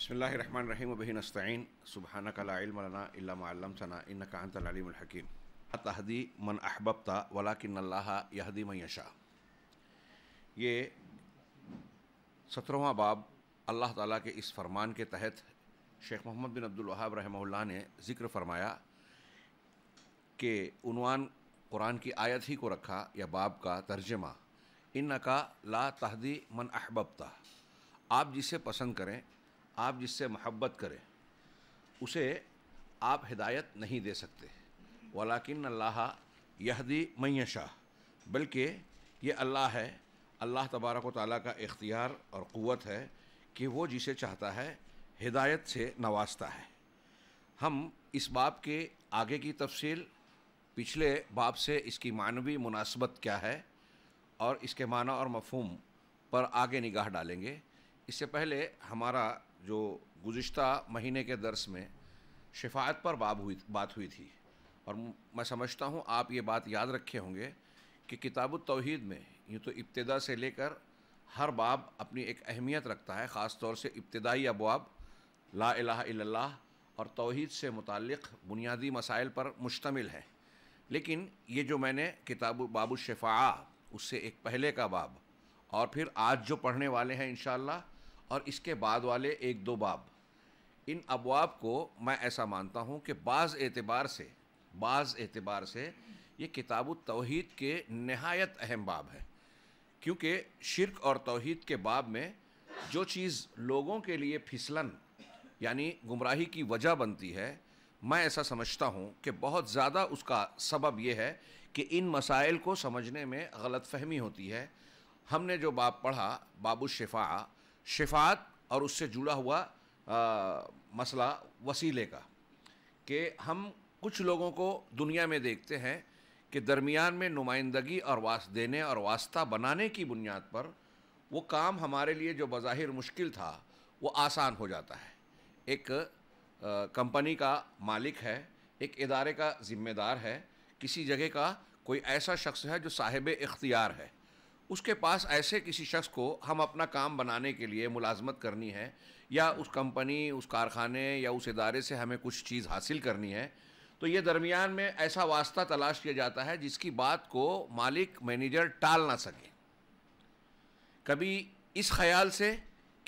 बसमीम सुबहान नस्तीन सुबहाना का लालमलाना तहदी मन अहबबता वलाकिन यहदी मैशा ये सत्रहवा बाब अल्लाह ताला के इस फरमान के तहत शेख मोहम्मद बिन अब्दुल अब्दुल्हाब रहमल्ला ने ज़िक्र फरमाया कि उनवान कुरान की आयत ही को रखा या बाब का तर्जमा इन का ला तहदी मन अहबबता आप जिसे पसंद करें आप जिससे मोहब्बत करें उसे आप हिदायत नहीं दे सकते वालाकिन अल्लाह यहदी मैशाह बल्कि ये अल्लाह है अल्लाह तबारक ताली का इख्तियार और क़वत है कि वो जिसे चाहता है हिदायत से नवाजता है हम इस बाब के आगे की तफसील पिछले बाब से इसकी मानवी मुनासबत क्या है और इसके माना और मफहम पर आगे निगाह डालेंगे इससे पहले हमारा जो गुज्त महीने के दर्स में शिफायत पर बाब हुई बात हुई थी और मैं समझता हूँ आप ये बात याद रखे होंगे कि किताब तोहद में यूँ तो इब्तदा से लेकर हर बाब अपनी एक अहमियत रखता है ख़ास तौर से इब्तदाई अबाब ला इलाहा और तोहद से मुतक़ बुनियादी मसाइल पर मुश्तमिल है लेकिन ये जो मैंने किताब बाबू शफ़ा उससे एक पहले का बाब और फिर आज जो पढ़ने वाले हैं इन और इसके बाद वाले एक दो बाब इन अबवाब को मैं ऐसा मानता हूँ कि बाज़ एतबार से बाज़ एतबार से ये किताब तोहद के नहायत अहम बाब है क्योंकि शिरक और तोहद के बाब में जो चीज़ लोगों के लिए फिसलन यानी गुमराही की वजह बनती है मैं ऐसा समझता हूँ कि बहुत ज़्यादा उसका सबब यह है कि इन मसाइल को समझने में गलत फहमी होती है हमने जो बाब पढ़ा बाबू शिफा शिफात और उससे जुड़ा हुआ आ, मसला वसीले का कि हम कुछ लोगों को दुनिया में देखते हैं कि दरमियान में नुमाइंदगी और वास देने और वास्ता बनाने की बुनियाद पर वो काम हमारे लिए जो बज़ाहिर मुश्किल था वो आसान हो जाता है एक कंपनी का मालिक है एक इदारे का ज़िम्मेदार है किसी जगह का कोई ऐसा शख्स है जो साहिब इख्तियार है उसके पास ऐसे किसी शख्स को हम अपना काम बनाने के लिए मुलाजमत करनी है या उस कंपनी उस कारखाने या उस इदारे से हमें कुछ चीज़ हासिल करनी है तो ये दरमियान में ऐसा वास्ता तलाश किया जाता है जिसकी बात को मालिक मैनेजर टाल ना सके कभी इस ख्याल से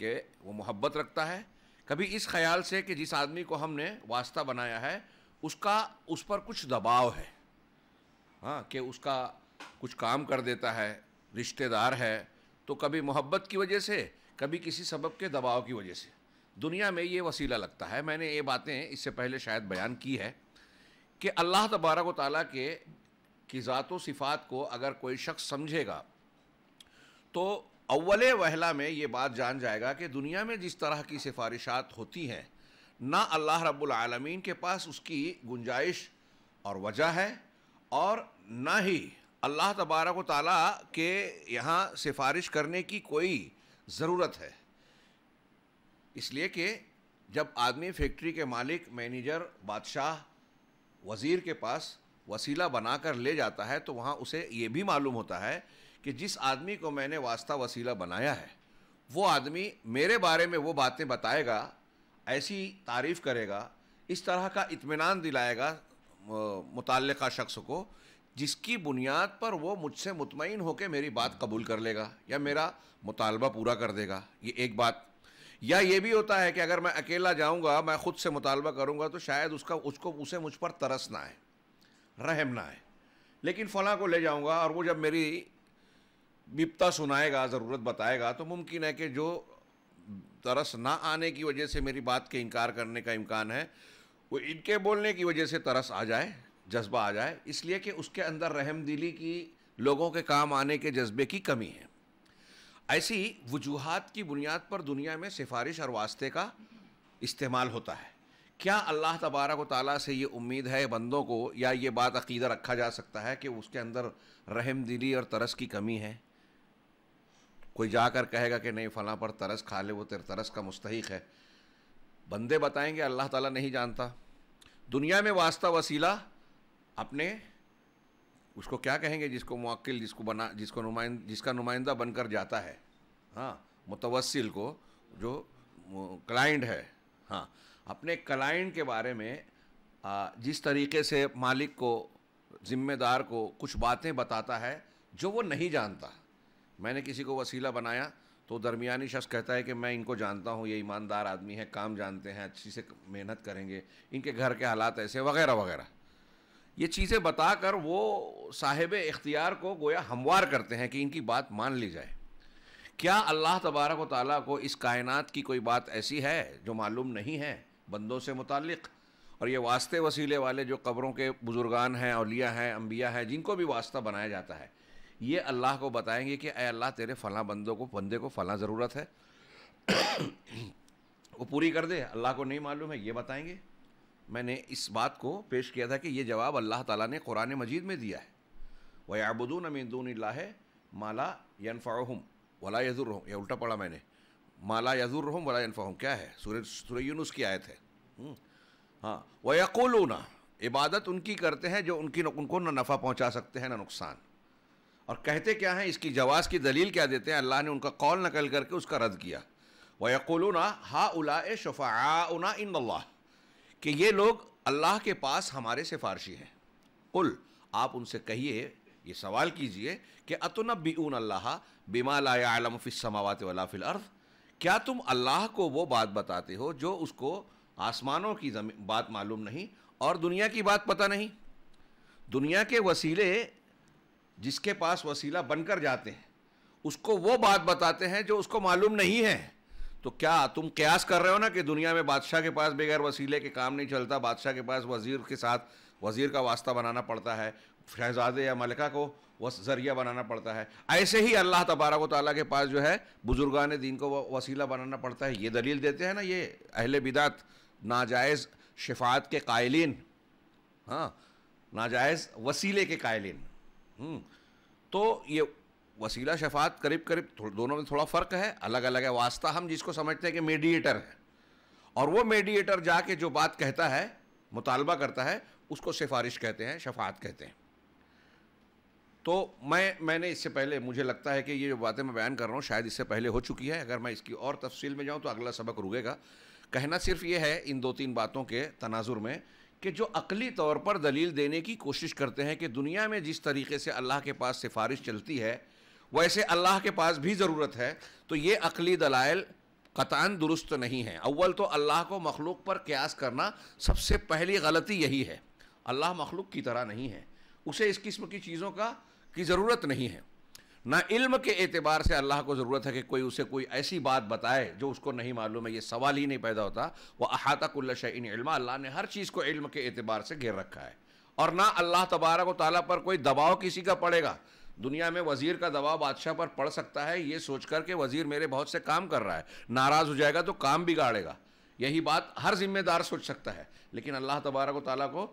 कि वो मोहब्बत रखता है कभी इस ख्याल से कि जिस आदमी को हमने वास्ता बनाया है उसका उस पर कुछ दबाव है हाँ कि उसका कुछ काम कर देता है रिश्तेदार है तो कभी मोहब्बत की वजह से कभी किसी सबब के दबाव की वजह से दुनिया में ये वसीला लगता है मैंने ये बातें इससे पहले शायद बयान की है कि अल्लाह तबारक व के की ज़ात सिफ़ात को अगर कोई शख्स समझेगा तो अव्वल वहला में ये बात जान जाएगा कि दुनिया में जिस तरह की सिफारिशात होती हैं ना अल्लाह रब्बुल आलमीन के पास उसकी गुंजाइश और वजह है और ना ही अल्लाह तबारक ताली के यहाँ सिफारिश करने की कोई ज़रूरत है इसलिए कि जब आदमी फैक्ट्री के मालिक मैनेजर बादशाह वज़ीर के पास वसीला बना कर ले जाता है तो वहाँ उसे ये भी मालूम होता है कि जिस आदमी को मैंने वास्ता वसीला बनाया है वो आदमी मेरे बारे में वो बातें बताएगा ऐसी तारीफ़ करेगा इस तरह का इत्मीनान दिलाएगा मुतल शख्स को जिसकी बुनियाद पर वो मुझसे मुतमिन होकर मेरी बात कबूल कर लेगा या मेरा मुतालबा पूरा कर देगा ये एक बात या ये भी होता है कि अगर मैं अकेला जाऊंगा मैं ख़ुद से मुतालबा करूंगा तो शायद उसका उसको उसे मुझ पर तरस ना आए रहम ना आए लेकिन फ़लाँ को ले जाऊंगा और वो जब मेरी बिपता सुनाएगा ज़रूरत बताएगा तो मुमकिन है कि जो तरस ना आने की वजह से मेरी बात के इनकार करने का इम्कान है वो इनके बोलने की वजह से तरस आ जाए जज्बा आ जाए इसलिए कि उसके अंदर रहम दिली की लोगों के काम आने के जज्बे की कमी है ऐसी वजूहत की बुनियाद पर दुनिया में सिफारिश और वास्ते का इस्तेमाल होता है क्या अल्लाह तबारक व ताली से ये उम्मीद है बंदों को या ये बात अकीदा रखा जा सकता है कि उसके अंदर रहम दिली और तरस की कमी है कोई जाकर कहेगा कि नहीं फला पर तरस खा ले वो तेरे तरस का मुस्तक है बंदे बताएंगे अल्लाह ताला नहीं जानता दुनिया में वास्ता वसीला अपने उसको क्या कहेंगे जिसको मुक्ल जिसको बना जिसको नुमाइंद जिसका नुमाइंदा बनकर जाता है हाँ मुतवसिल को जो क्लाइंट है हाँ अपने क्लाइंट के बारे में आ, जिस तरीके से मालिक को ज़िम्मेदार को कुछ बातें बताता है जो वो नहीं जानता मैंने किसी को वसीला बनाया तो दरमियानी शख्स कहता है कि मैं इनको जानता हूँ ये ईमानदार आदमी है काम जानते हैं अच्छी से मेहनत करेंगे इनके घर के हालात ऐसे वगैरह वगैरह ये चीज़ें बताकर वो साहिब इख्तियार को गोया हमवार करते हैं कि इनकी बात मान ली जाए क्या अल्लाह तबारक व ताली को इस कायनात की कोई बात ऐसी है जो मालूम नहीं है बंदों से मुतक़ और ये वास्ते वसीले वाले जो कब्रों के बुज़ुर्गान हैं अलिया हैं अम्बिया हैं जिनको भी वास्ता बनाया जाता है ये अल्लाह को बताएंगे कि अः अल्लाह तेरे फ़लाँ बंदों को बंदे को फ़लाँ ज़रूरत है वो पूरी कर दे अल्लाह को नहीं मालूम है ये बताएंगे मैंने इस बात को पेश किया था कि ये जवाब अल्लाह ताला ने कुरान मजीद में दिया है वयाबुदून अमीदून माला यनफ़ाहम वला रहूँ यह उल्टा पढ़ा मैंने माला यजुर वला यनफ़ाहम क्या है सूर्य सूर्य यूनुस की आयत है हम्म। हाँ वयकोलूना इबादत उनकी करते हैं जो उनकी उनको ना नफ़ा पहुँचा सकते हैं ना नुकसान और कहते क्या हैं इसकी जवाज़ की दलील क्या देते हैं अल्लाह ने उनका कौल नकल करके उसका रद्द किया वयकोलूना हा उला शफ़ा उना इन अल्लाह कि ये लोग अल्लाह के पास हमारे सिफारशी हैं कुल आप उनसे कहिए ये सवाल कीजिए कि अतुन ऊन अल्लाह बिमा लाम फ़िसमावत वाला फ़िल अर्थ क्या तुम अल्लाह को वो बात बताते हो जो उसको आसमानों की बात मालूम नहीं और दुनिया की बात पता नहीं दुनिया के वसीले जिसके पास वसीला बनकर जाते हैं उसको वो बात बताते हैं जो उसको मालूम नहीं है तो क्या तुम कयास कर रहे हो ना कि दुनिया में बादशाह के पास बगैर वसीले के काम नहीं चलता बादशाह के पास वजीर के साथ वजीर का वास्ता बनाना पड़ता है शहजादे या मलिका को वस जरिया बनाना पड़ता है ऐसे ही अल्लाह तबारक ताली के पास जो है बुजुर्गान दीन को वसीला बनाना पड़ता है ये दलील देते हैं ना ये अहल बिदात नाजायज़ शिफात के कायलिन हाँ नाजायज़ वसीले के कायलिन हम्म, तो ये वसीला शफात करीब करीब दोनों में थोड़ा फ़र्क है अलग अलग है वास्ता हम जिसको समझते हैं कि मेडिएटर है और वो मेडिएटर जाके जो बात कहता है मुतालबा करता है उसको सिफारिश कहते हैं शफात कहते हैं तो मैं मैंने इससे पहले मुझे लगता है कि ये जो बातें मैं बयान कर रहा हूँ शायद इससे पहले हो चुकी है अगर मैं इसकी और तफसील में जाऊँ तो अगला सबक रुकेगा कहना सिर्फ ये है इन दो तीन बातों के तनाजुर में कि जो अकली तौर पर दलील देने की कोशिश करते हैं कि दुनिया में जिस तरीके से अल्लाह के पास सिफारिश चलती है वैसे अल्लाह के पास भी ज़रूरत है तो ये अकली दलाइल कतान दुरुस्त नहीं है अव्वल तो अल्लाह को मखलूक पर क्यास करना सबसे पहली गलती यही है अल्लाह मखलूक की तरह नहीं है उसे इस किस्म की चीज़ों का की ज़रूरत नहीं है ना इल्म के एतबार से अल्लाह को ज़रूरत है कि कोई उसे कोई ऐसी बात बताए जो उसको नहीं मालूम है ये सवाल ही नहीं पैदा होता वह अहातकुल्ल अल्लाह ने हर चीज़ को इल्म के एतबार से घेर रखा है और ना अल्लाह तबारक व पर कोई दबाव किसी का पड़ेगा दुनिया में वजीर का दबाव बादशाह पर पड़ सकता है ये सोच करके वजीर मेरे बहुत से काम कर रहा है नाराज़ हो जाएगा तो काम बिगाड़ेगा यही बात हर जिम्मेदार सोच सकता है लेकिन अल्लाह तबारक ताली को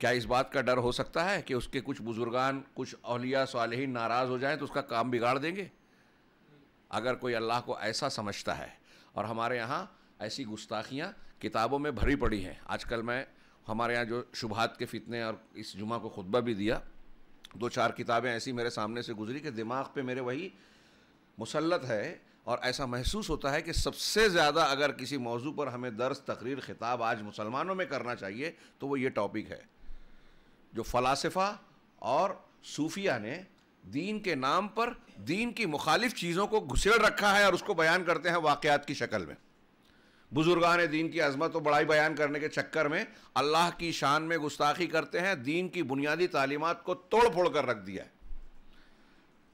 क्या इस बात का डर हो सकता है कि उसके कुछ बुजुर्गान कुछ अलिया सालहीन नाराज़ हो जाएं तो उसका काम बिगाड़ देंगे अगर कोई अल्लाह को ऐसा समझता है और हमारे यहाँ ऐसी गुस्ताखियाँ किताबों में भरी पड़ी हैं आजकल मैं हमारे यहाँ जो शुभात के फितने और इस जुमा को खुतबा भी दिया दो चार किताबें ऐसी मेरे सामने से गुजरी कि दिमाग पे मेरे वही मुसलत है और ऐसा महसूस होता है कि सबसे ज़्यादा अगर किसी मौजू पर हमें दर्स तकरीर ख़िताब आज मुसलमानों में करना चाहिए तो वो ये टॉपिक है जो फ़लासफ़ा और सूफिया ने दीन के नाम पर दीन की मुखालिफ चीज़ों को घुसेड़ रखा है और उसको बयान करते हैं वाक़ात की शक्ल में बुजुर्गान दीन की अजमत व बड़ाई बयान करने के चक्कर में अल्लाह की शान में गुस्ताखी करते हैं दीन की बुनियादी तालीमत को तोड़ फोड़ कर रख दिया है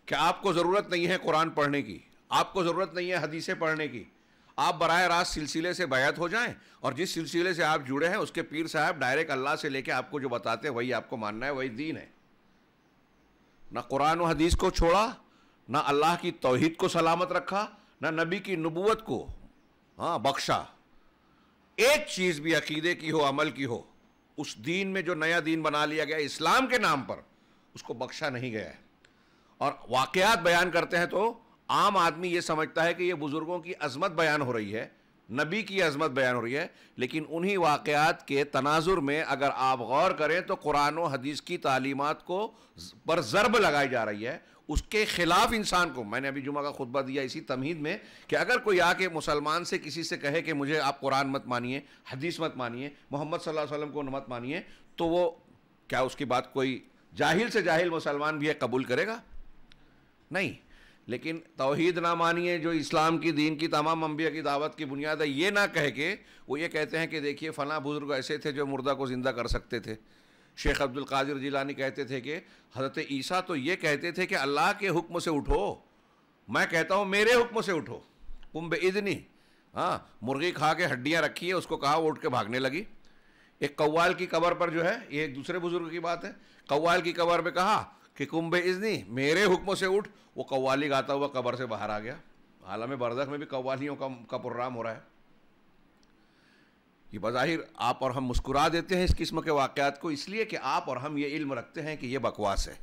क्या आपको ज़रूरत नहीं है कुरान पढ़ने की आपको ज़रूरत नहीं है हदीसें पढ़ने की आप बर रास्त सिलसिले से बैत हो जाएं और जिस सिलसिले से आप जुड़े हैं उसके पीर साहब डायरेक्ट अल्लाह से लेके आपको जो बताते हैं वही आपको मानना है वही दीन है ना कुरान व हदीस को छोड़ा ना अल्लाह की तोहद को सलामत रखा ना नबी की नबूत को हाँ बख्शा एक चीज़ भी अकीदे की हो अमल की हो उस दीन में जो नया दीन बना लिया गया इस्लाम के नाम पर उसको बख्शा नहीं गया है और वाक़ात बयान करते हैं तो आम आदमी ये समझता है कि ये बुज़ुर्गों की अजमत बयान हो रही है नबी की अजमत बयान हो रही है लेकिन उन्हीं वाक़ात के तनाजुर में अगर आप गौर करें तो कुरान और हदीस की तालीमत को पर ज़रब लगाई जा रही है उसके ख़िलाफ़ इंसान को मैंने अभी जुमा का खुतबा दिया इसी तमहीद में कि अगर कोई आके मुसलमान से किसी से कहे कि मुझे आप कुरान मत मानिए हदीस मत मानिए मोहम्मद सल्लल्लाहु अलैहि वसल्लम को मत मानिए तो वो क्या उसकी बात कोई जाहिल से जाहिल मुसलमान भी है कबूल करेगा नहीं लेकिन तोहहीद ना मानिए जो इस्लाम की दीन की तमाम अम्बिया की दावत की बुनियाद है ये ना कह के वो ये कहते हैं कि देखिए फ़लाँ बुज़ुर्ग ऐसे थे जो मुर्दा को ज़िंदा कर सकते थे शेख अब्दुल कादिर जिलानी कहते थे कि हज़रत ईसा तो ये कहते थे कि अल्लाह के हुक्म से उठो मैं कहता हूँ मेरे हुक्म से उठो कुंभ इदनी हाँ मुर्गी खा के हड्डियाँ रखी है उसको कहा वो उठ के भागने लगी एक कव्वाल की कबर पर जो है ये एक दूसरे बुज़ुर्ग की बात है कव्वाल की कबर पर कहा कि कुंभ इजनी मेरे हुक्म से उठ वो कव्वाली गाता हुआ कबर से बाहर आ गया हालांकि बरदक में भी कव्वालियों का का प्रोग्राम हो रहा है ये बज़ाहिर आप और हम मुस्कुरा देते हैं इस किस्म के वाक़ात को इसलिए कि आप और हम ये इल्म रखते हैं कि ये बकवास है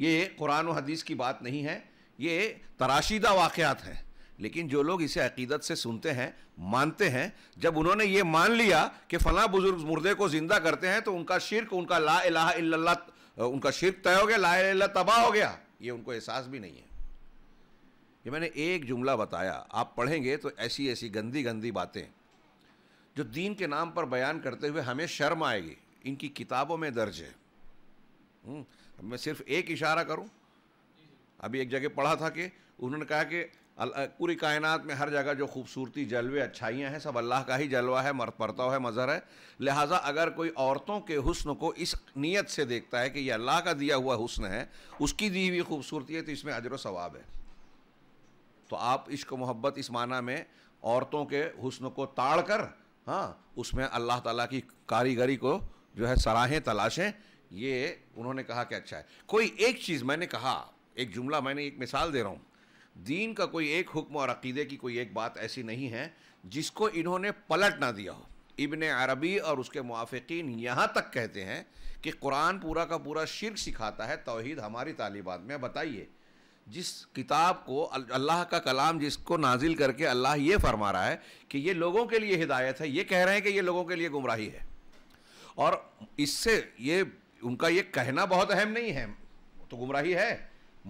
ये कुरान और हदीस की बात नहीं है ये तराशीदा वाक़ात हैं लेकिन जो लोग इसे अकीदत से सुनते हैं मानते हैं जब उन्होंने ये मान लिया कि फ़लाँ बुज़ुर्ग मुर्दे को ज़िंदा करते हैं तो उनका शिरक उनका ला इलाहा इल्लल्लाह उनका शिरक तय हो गया ला तबाह हो गया ये उनको एहसास भी नहीं है ये मैंने एक जुमला बताया आप पढ़ेंगे तो ऐसी ऐसी गंदी गंदी बातें जो दीन के नाम पर बयान करते हुए हमें शर्म आएगी इनकी किताबों में दर्ज है हम्म, मैं सिर्फ एक इशारा करूं अभी एक जगह पढ़ा था कि उन्होंने कहा कि पूरी कायनात में हर जगह जो खूबसूरती जलवे अच्छाइयाँ हैं सब अल्लाह का ही जलवा है मर्द परताव है मज़हर है लिहाजा अगर कोई औरतों के हुस्न को इस नीयत से देखता है कि यह अल्लाह का दिया हुआ हुस्न है उसकी दी हुई खूबसूरती है तो इसमें अजर सवाब है तो आप इश्क मोहब्बत इस माना में औरतों के हुस्न को ताड़ कर हाँ उसमें अल्लाह तला की कारीगरी को जो है सराहें तलाशें ये उन्होंने कहा कि अच्छा है कोई एक चीज़ मैंने कहा एक जुमला मैंने एक मिसाल दे रहा हूँ दीन का कोई एक हुक्म और अकीदे की कोई एक बात ऐसी नहीं है जिसको इन्होंने पलट ना दिया हो इबन अरबी और उसके मुआफ़िन यहाँ तक कहते हैं कि कुरान पूरा का पूरा शिरक सिखाता है तोहद हमारी तालीबात में बताइए जिस किताब को अल्लाह का कलाम जिसको नाजिल करके अल्लाह ये फरमा रहा है कि ये लोगों के लिए हिदायत है ये कह रहे हैं कि ये लोगों के लिए गुमराही है और इससे ये उनका ये कहना बहुत अहम नहीं है तो गुमराही है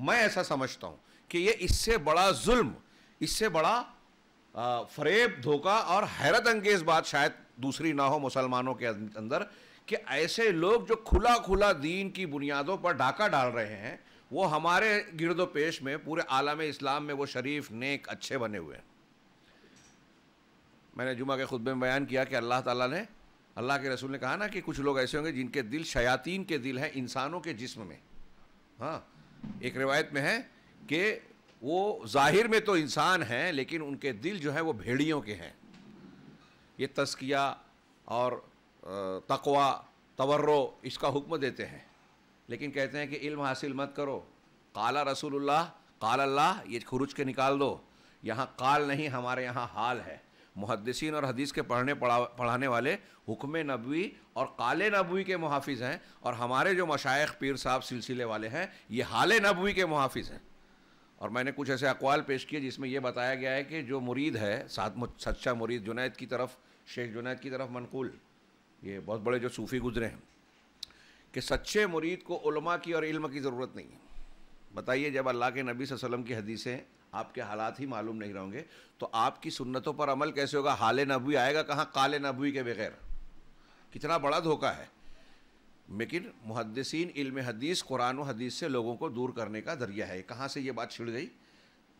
मैं ऐसा समझता हूँ कि ये इससे बड़ा जुल्म इससे बड़ा फरेब धोखा और हैरत अंगेज बात शायद दूसरी ना हो मुसलमानों के अं-, अंदर कि ऐसे लोग जो खुला खुला दीन की बुनियादों पर डाका डाल रहे हैं वो हमारे गिरदो पेश में पूरे आलम इस्लाम में वो शरीफ नेक अच्छे बने हुए हैं मैंने जुमा के खुतबे में बयान किया कि अल्लाह ताला ने अल्लाह के रसूल ने कहा ना कि कुछ लोग ऐसे होंगे जिनके दिल शयातीन के दिल हैं इंसानों के जिस्म में हाँ एक रिवायत में है कि वो जाहिर में तो इंसान हैं लेकिन उनके दिल जो है वो भेड़ियों के हैं ये तस्किया और तकवा तवर्रो इसका हुक्म देते हैं लेकिन कहते हैं कि इल्म हासिल मत करो काला रसूलुल्लाह काल अल्लाह ये खुरुज के निकाल दो यहाँ काल नहीं हमारे यहाँ हाल है मुहदसिन और हदीस के पढ़ने पढ़ा पढ़ाने वाले हुक्म नबवी और काले नबवी के मुहाफ़ हैं और हमारे जो मशाइ पीर साहब सिलसिले वाले हैं ये हाल नबवी के मुहाफ़ हैं और मैंने कुछ ऐसे अकवाल पेश किए जिसमें यह बताया गया है कि जो मुरीद है साथ सच्चा मुरीद जुनैद की तरफ शेख जुनैद की तरफ मनकूल ये बहुत बड़े जो सूफ़ी गुजरे हैं कि सच्चे मुरीद को उलमा की और इल्म की ज़रूरत नहीं है बताइए जब अल्लाह के नबी वसल्लम की हदीसें आपके हालात ही मालूम नहीं रहेंगे तो आपकी सुन्नतों पर अमल कैसे होगा हाल नबी आएगा कहाँ काले नबी के बगैर कितना बड़ा धोखा है लेकिन मुहदसिन इल्म हदीस कुरान हदीस से लोगों को दूर करने का जरिया है कहाँ से ये बात छिड़ गई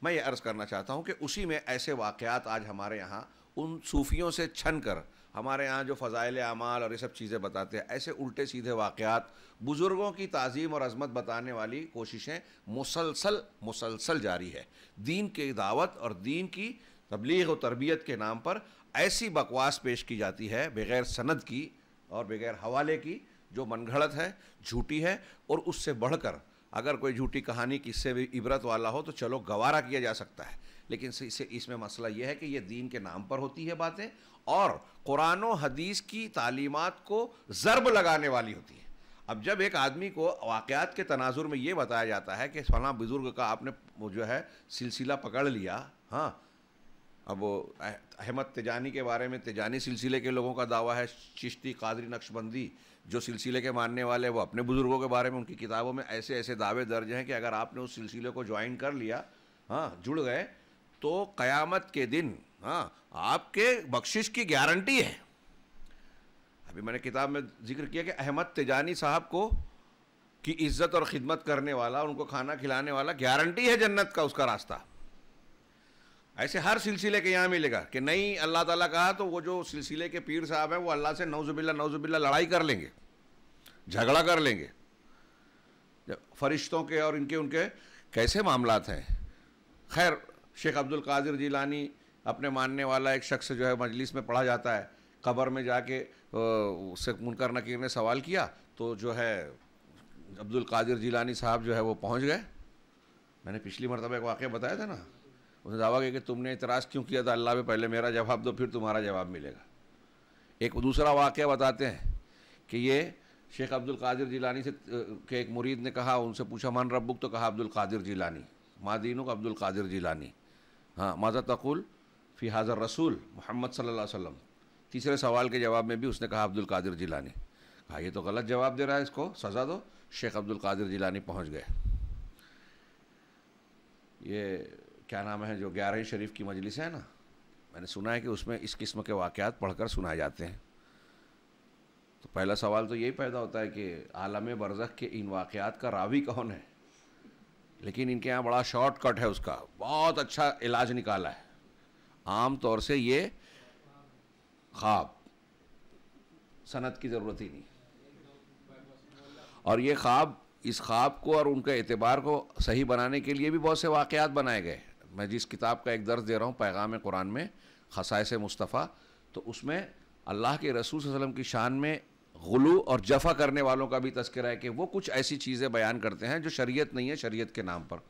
मैं ये अर्ज़ करना चाहता हूँ कि उसी में ऐसे वाक़ात आज हमारे यहाँ उन सूफ़ियों से छन कर हमारे यहाँ जो फ़ज़ाइल अमाल और ये सब चीज़ें बताते हैं ऐसे उल्टे सीधे वाक़ात बुज़ुर्गों की तज़ीम और अजमत बताने वाली कोशिशें मुसलसल मुसलसल जारी है दीन की दावत और दीन की तबलीग व तरबियत के नाम पर ऐसी बकवास पेश की जाती है बग़ैर सनद की और बग़ैर हवाले की जो मनगढ़ंत है झूठी है और उससे बढ़कर अगर कोई झूठी कहानी किससे भी इबरत वाला हो तो चलो गवारा किया जा सकता है लेकिन इसे इसमें मसला यह है कि ये दीन के नाम पर होती है बातें और कुरान हदीस की तालीमत को ज़रब लगाने वाली होती है अब जब एक आदमी को वाक़ात के तनाजुर में ये बताया जाता है कि फला बुज़ुर्ग का आपने जो है सिलसिला पकड़ लिया हाँ अब वो अहमद तिजानी के बारे में तिजानी सिलसिले के लोगों का दावा है चिश्ती कादरी नक्शबंदी जो सिलसिले के मानने वाले वो अपने बुज़ुर्गों के बारे में उनकी किताबों में ऐसे ऐसे दावे दर्ज हैं कि अगर आपने उस सिलसिले को ज्वाइन कर लिया हाँ जुड़ गए तो क़यामत के दिन हाँ आपके बख्शिश की गारंटी है अभी मैंने किताब में जिक्र किया कि अहमद तिजानी साहब को की इज्जत और ख़िदमत करने वाला उनको खाना खिलाने वाला गारंटी है जन्नत का उसका रास्ता ऐसे हर सिलसिले के यहाँ मिलेगा कि नहीं अल्लाह ताला कहा तो वो जो सिलसिले के पीर साहब हैं वो अल्लाह से नौजुबिल्ला नौजुबिल्ला लड़ाई कर लेंगे झगड़ा कर लेंगे जब फरिश्तों के और इनके उनके कैसे मामला हैं खैर शेख अब्दुल कादिर जिलानी अपने मानने वाला एक शख्स जो है मजलिस में पढ़ा जाता है कबर में जाके उससे मुनकर नकीर ने सवाल किया तो जो है अब्दुल कादिर जिलानी साहब जो है वो पहुंच गए मैंने पिछली मरतबा एक वाक़ बताया था ना उसने दावा किया कि तुमने इतराज़ क्यों किया था अल्लाह पे पहले मेरा जवाब दो फिर तुम्हारा जवाब मिलेगा एक दूसरा वाक़ बताते हैं कि ये शेख अब्दुल कादिर जिलानी से के एक मुरीद ने कहा उनसे पूछा मान रब्बुक तो कहा अब्दुल कादिर जिलानी मादीनुक अब्दुल कादिर जिलानी हाँ माजा तकुल फ़ी हाज़र रसूल मोहम्मद सल्ला वसम तीसरे सवाल के जवाब में भी उसने कहा अब्दुल कादिर जिलानी कहा ये तो गलत जवाब दे रहा है इसको सज़ा दो शेख अब्दुल कादिर जिलानी पहुँच गए ये क्या नाम है जो ग्यारह शरीफ की मजलिस है ना मैंने सुना है कि उसमें इस किस्म के वाक़ात पढ़कर सुनाए जाते हैं तो पहला सवाल तो यही पैदा होता है कि आलम बरज़ के इन वाक़ात का रावी कौन है लेकिन इनके यहाँ बड़ा शॉर्टकट है उसका बहुत अच्छा इलाज निकाला है आम तौर से ये ख्वाब सनत की ज़रूरत ही नहीं और ये ख्वाब इस ख्वाब को और उनके एतबार को सही बनाने के लिए भी बहुत से वाक़ात बनाए गए हैं मैं जिस किताब का एक दर्ज दे रहा हूँ पैगाम कुरान में खसाइस मुस्तफ़ा तो उसमें अल्लाह के रसूल वसलम की शान में गलू और जफ़ा करने वालों का भी तस्करा है कि वो कुछ ऐसी चीज़ें बयान करते हैं जो शरीयत नहीं है शरीयत के नाम पर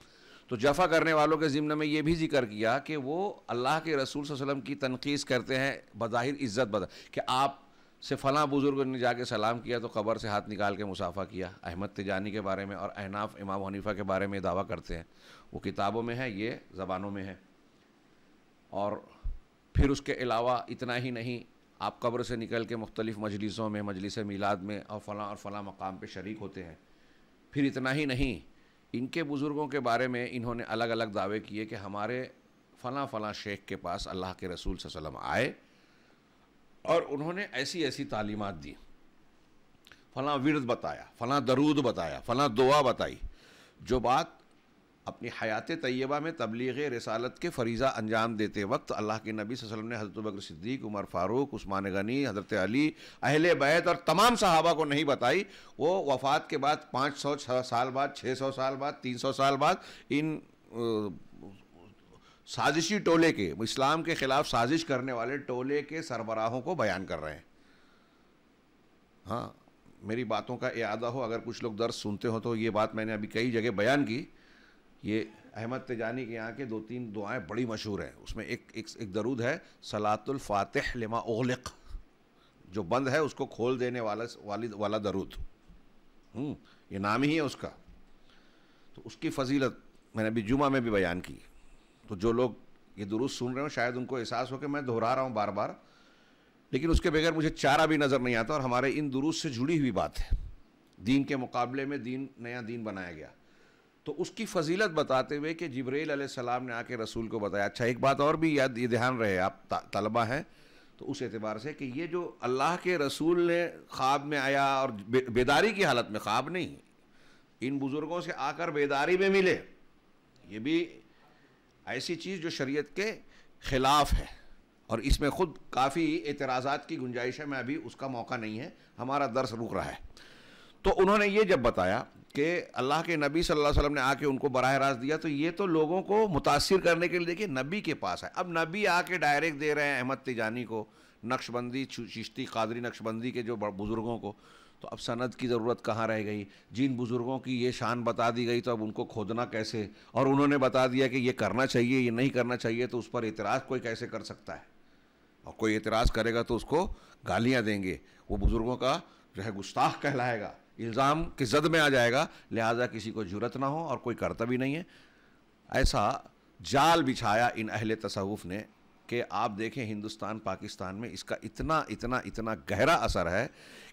तो जफ़ा करने वालों के ज़िम्न में ये भी जिक्र किया कि वो अल्लाह के रसूल वसलम की तनखीस करते हैं बज़ाहिर इज़्ज़त बदा कि आप से फ़लाँ बुज़ुर्ग ने जाके सलाम किया तो कबर से हाथ निकाल के मुसाफ़ा किया अहमद तिजानी के बारे में और अहनाफ इमाम हनीफ़ा के बारे में दावा करते हैं वो किताबों में है ये ज़बानों में है और फिर उसके अलावा इतना ही नहीं आप कब्र से निकल के मुख्तलिफ़ मजलिसों में मजलिस मीलाद में और फ़लाँ और फ़लाँ मकाम पर शर्क होते हैं फिर इतना ही नहीं इनके बुज़ुर्गों के बारे में इन्होंने अलग अलग दावे किए कि हमारे फ़लाँ फ़लाँ शेख के पास अल्लाह के रसूल सलम आए और उन्होंने ऐसी ऐसी तालीमत दी फला विरद बताया फला दरूद बताया फला दुआ बताई जो बात अपनी हयात तैयबा में तबलीग रसालत के फरीज़ा अंजाम देते वक्त अल्लाह के नबी वसल्लम ने हज़रत बकर सिद्दीक उमर फ़ारूक उस्मान गनी हज़रत अली अहल बैत और तमाम सहाबा को नहीं बताई वो वफ़ात के बाद पाँच सौ साल बाद छः सौ साल बाद तीन सौ साल बाद इन साजिशी टोले के इस्लाम के ख़िलाफ़ साजिश करने वाले टोले के सरबराहों को बयान कर रहे हैं हाँ मेरी बातों का इरादा हो अगर कुछ लोग दर्द सुनते हो तो ये बात मैंने अभी कई जगह बयान की ये अहमद तेजानी के यहाँ के दो तीन दुआएं बड़ी मशहूर हैं उसमें एक एक, एक दरूद है फातह लिमा ओलिक जो बंद है उसको खोल देने वाला वाली वाला दरूद हम्म, ये नाम ही है उसका तो उसकी फजीलत मैंने अभी जुमा में भी बयान की तो जो लोग ये दुरुस्त सुन रहे हो शायद उनको एहसास हो कि मैं दोहरा रहा हूँ बार बार लेकिन उसके बगैर मुझे चारा भी नज़र नहीं आता और हमारे इन दुरुस्त से जुड़ी हुई बात है दीन के मुकाबले में दीन नया दीन बनाया गया तो उसकी फजीलत बताते हुए कि जबरील सलाम ने आके रसूल को बताया अच्छा एक बात और भी याद ये ध्यान रहे आप तलबा हैं तो उस एतबार से कि ये जो अल्लाह के रसूल ने ख्वाब में आया और बेदारी की हालत में ख्वाब नहीं इन बुज़ुर्गों से आकर बेदारी में मिले ये भी ऐसी चीज़ जो शरीयत के ख़िलाफ़ है और इसमें ख़ुद काफ़ी एतराज़ात की गुंजाइश है मैं अभी उसका मौका नहीं है हमारा दर्स रुक रहा है तो उन्होंने ये जब बताया कि अल्लाह के नबी सल्लल्लाहु अलैहि वसल्लम ने आके उनको बरह रास्त दिया तो ये तो लोगों को मुतासर करने के लिए देखिए नबी के पास है अब नबी आके डायरेक्ट दे रहे हैं अहमद तिजानी को नक्शबंदी चिश्ती कादरी नक्शबंदी के जो बुज़ुर्गों को तो अब सनद की ज़रूरत कहाँ रह गई जिन बुज़ुर्गों की ये शान बता दी गई तो अब उनको खोदना कैसे और उन्होंने बता दिया कि ये करना चाहिए ये नहीं करना चाहिए तो उस पर एतराज़ कोई कैसे कर सकता है और कोई एतराज़ करेगा तो उसको गालियाँ देंगे वो बुज़ुर्गों का जो है गुस्ताख कहलाएगा इल्ज़ाम की जद में आ जाएगा लिहाजा किसी को जरूरत ना हो और कोई करता भी नहीं है ऐसा जाल बिछाया इन अहल तसवुफ़ ने कि आप देखें हिंदुस्तान पाकिस्तान में इसका इतना इतना इतना गहरा असर है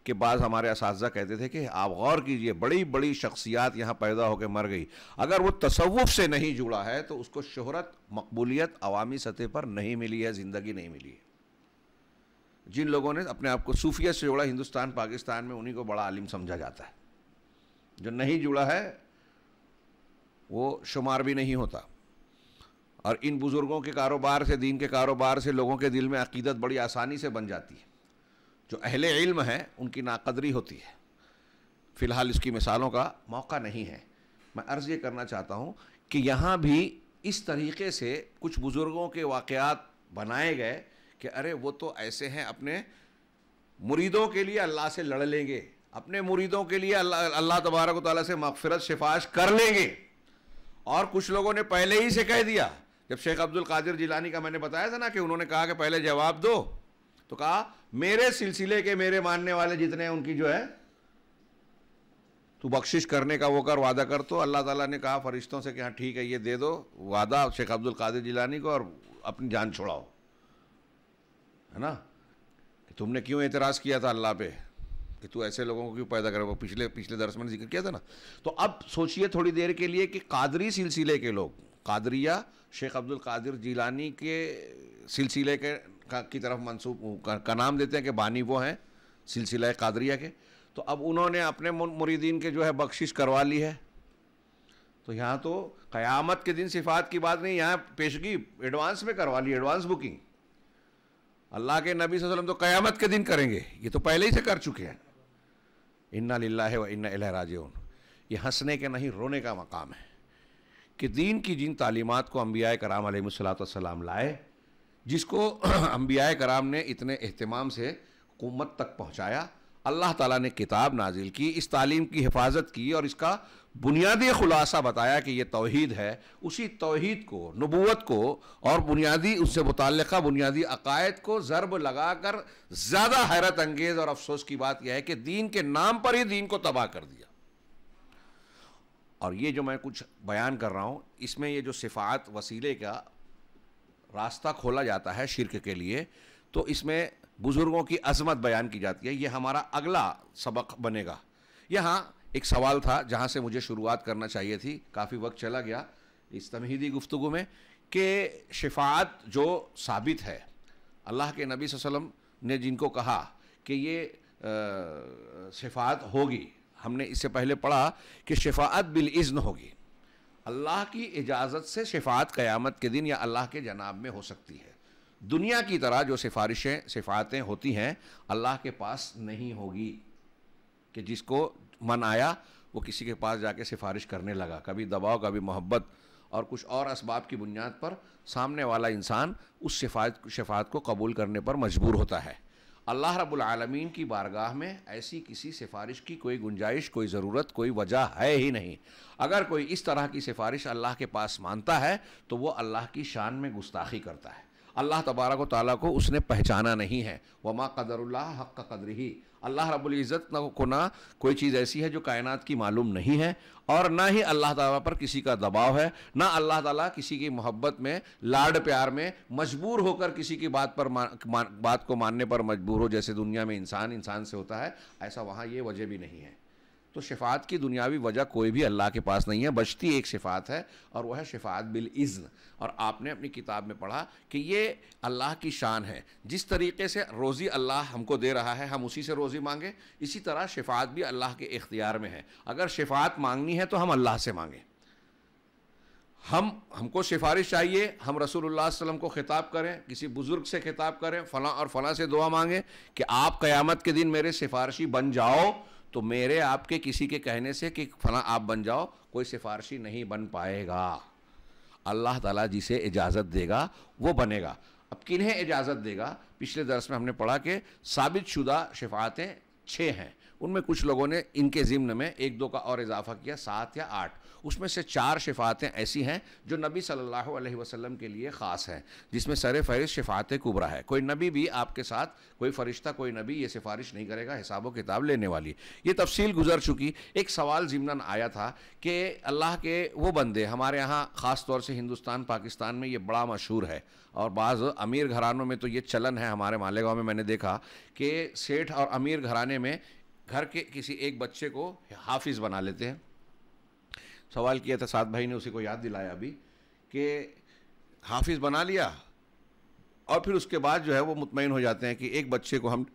कि बाज़ हमारे इस कहते थे कि आप गौर कीजिए बड़ी बड़ी शख्सियात यहाँ पैदा होकर मर गई अगर वो तसवुफ़ से नहीं जुड़ा है तो उसको शहरत मकबूलियत अवामी सतह पर नहीं मिली है ज़िंदगी नहीं मिली है जिन लोगों ने अपने आप को सूफियत से जोड़ा हिंदुस्तान पाकिस्तान में उन्हीं को बड़ा आलिम समझा जाता है जो नहीं जुड़ा है वो शुमार भी नहीं होता और इन बुज़ुर्गों के कारोबार से दीन के कारोबार से लोगों के दिल में अकीदत बड़ी आसानी से बन जाती है जो अहले इल्म हैं उनकी नाकदरी होती है फ़िलहाल इसकी मिसालों का मौका नहीं है मैं अर्ज़ ये करना चाहता हूँ कि यहाँ भी इस तरीके से कुछ बुज़ुर्गों के वाक़ात बनाए गए कि अरे वो तो ऐसे हैं अपने मुरीदों के लिए अल्लाह से लड़ लेंगे अपने मुरीदों के लिए अल्लाह तबारक ताली से मगफरत शिफाश कर लेंगे और कुछ लोगों ने पहले ही से कह दिया जब शेख अब्दुल कादिर जिलानी का मैंने बताया था ना कि उन्होंने कहा कि पहले जवाब दो तो कहा मेरे सिलसिले के मेरे मानने वाले जितने हैं उनकी जो है तू बख्शिश करने का वो कर वादा कर तो अल्लाह ताला ने कहा फरिश्तों से कि हाँ ठीक है ये दे दो वादा शेख अब्दुल कादिर जिलानी को और अपनी जान छुड़ाओ है ना कि तुमने क्यों एतराज़ किया था अल्लाह पे कि तू ऐसे लोगों को क्यों पैदा करे वो पिछले पिछले दरस में जिक्र किया था ना तो अब सोचिए थोड़ी देर के लिए कि कादरी सिलसिले के लोग कादरिया शेख अब्दुल कादिर जिलानी के सिलसिले के का की तरफ मंसूब का, का नाम देते हैं कि बानी वो हैं सिलसिला कादरिया के तो अब उन्होंने अपने मुरीदीन के जो है बख्शिश करवा ली है तो यहाँ तो क़यामत के दिन सिफात की बात नहीं यहाँ पेशगी एडवांस में करवा ली एडवांस बुकिंग अल्लाह के नबी वसल्लम तो क़यामत के दिन करेंगे ये तो पहले ही से कर चुके हैं इन्ना लाला व इन्ना राजन ये हंसने के नहीं रोने का मकाम है कि दीन की जिन तालीमत को अम्बिया कराम सलाम लाए जिसको अम्बिया कराम ने इतने अहतमाम से हुकूमत तक पहुँचाया अल्लाह ताला ने किताब नाजिल की इस तालीम की हिफाजत की और इसका बुनियादी खुलासा बताया कि ये तोहद है उसी तोहद को नबूत को और बुनियादी उससे मुतल बुनियादी अकायद को ज़रब लगा कर ज़्यादा हैरत अंगेज़ और अफसोस की बात यह है कि दीन के नाम पर ही दीन को तबाह कर दिया और ये जो मैं कुछ बयान कर रहा हूँ इसमें ये जो सिफात वसीले का रास्ता खोला जाता है शिरक के लिए तो इसमें बुज़ुर्गों की अजमत बयान की जाती है ये हमारा अगला सबक बनेगा यहाँ एक सवाल था जहाँ से मुझे शुरुआत करना चाहिए थी काफ़ी वक्त चला गया इस तमहीदी गुफ्तु में कि शिफात जो साबित है अल्लाह के नबी वसम ने जिनको कहा कि ये शिफात होगी हमने इससे पहले पढ़ा कि शिफात बिल इज़्न होगी अल्लाह की इजाज़त से शिफात क़यामत के दिन या अल्लाह के जनाब में हो सकती है दुनिया की तरह जो सिफारिशें सिफातें होती हैं अल्लाह के पास नहीं होगी कि जिसको मन आया वो किसी के पास जाके सिफारिश करने लगा कभी दबाव कभी मोहब्बत और कुछ और इसबाब की बुनियाद पर सामने वाला इंसान उस सिफात शिफात को कबूल करने पर मजबूर होता है अल्लाह रब्बुल आलमीन की बारगाह में ऐसी किसी सिफारिश की कोई गुंजाइश कोई ज़रूरत कोई वजह है ही नहीं अगर कोई इस तरह की सिफारिश अल्लाह के पास मानता है तो वो अल्लाह की शान में गुस्ताखी करता है अल्लाह तबारक ताली को उसने पहचाना नहीं है वमा कदरल्ला हक कदर ही अल्लाह न को ना कोई चीज़ ऐसी है जो कायनात की मालूम नहीं है और ना ही अल्लाह ताला पर किसी का दबाव है ना अल्लाह ताला किसी की मोहब्बत में लाड प्यार में मजबूर होकर किसी की बात पर मा, मा, बात को मानने पर मजबूर हो जैसे दुनिया में इंसान इंसान से होता है ऐसा वहाँ ये वजह भी नहीं है तो शिफात की दुनियावी वजह कोई भी अल्लाह के पास नहीं है बचती एक शिफात है और वह है शिफात बिल इज़्न और आपने अपनी किताब में पढ़ा कि ये अल्लाह की शान है जिस तरीके से रोज़ी अल्लाह हमको दे रहा है हम उसी से रोज़ी मांगे इसी तरह शिफात भी अल्लाह के इख्तियार में है अगर शिफात मांगनी है तो हम अल्लाह से मांगें हम हमको सिफारिश चाहिए हम रसूलुल्लाह सल्लम को ख़िताब करें किसी बुज़ुर्ग से ख़िताब करें फ़लाँ और फ़लाँ से दुआ मांगें कि आप क़यामत के दिन मेरे सिफारशी बन जाओ तो मेरे आपके किसी के कहने से कि फला आप बन जाओ कोई सिफारशी नहीं बन पाएगा अल्लाह ताला जिसे इजाज़त देगा वो बनेगा अब किन्हें इजाज़त देगा पिछले दरस में हमने पढ़ा कि साबित शुदा शिफातें छः हैं उनमें कुछ लोगों ने इनके ज़िम्न में एक दो का और इजाफा किया सात या आठ उसमें से चार शिफातें ऐसी हैं जो नबी सल्लल्लाहु अलैहि वसल्लम के लिए ख़ास हैं जिसमें सर फहरिस्त शिफात कुबरा है कोई नबी भी आपके साथ कोई फ़रिश्ता कोई नबी ये सिफारिश नहीं करेगा हिसाब किताब लेने वाली ये तफसील गुजर चुकी एक सवाल ज़िमनन आया था कि अल्लाह के वो बंदे हमारे यहाँ ख़ास तौर से हिंदुस्तान पाकिस्तान में ये बड़ा मशहूर है और बाज़ अमीर घरानों में तो ये चलन है हमारे मालेगाँव में मैंने देखा कि सेठ और अमीर घराने में घर के किसी एक बच्चे को हाफिज़ बना लेते हैं सवाल किया था सात भाई ने उसी को याद दिलाया अभी कि हाफिज़ बना लिया और फिर उसके बाद जो है वो मुतमिन हो जाते हैं कि एक बच्चे को हम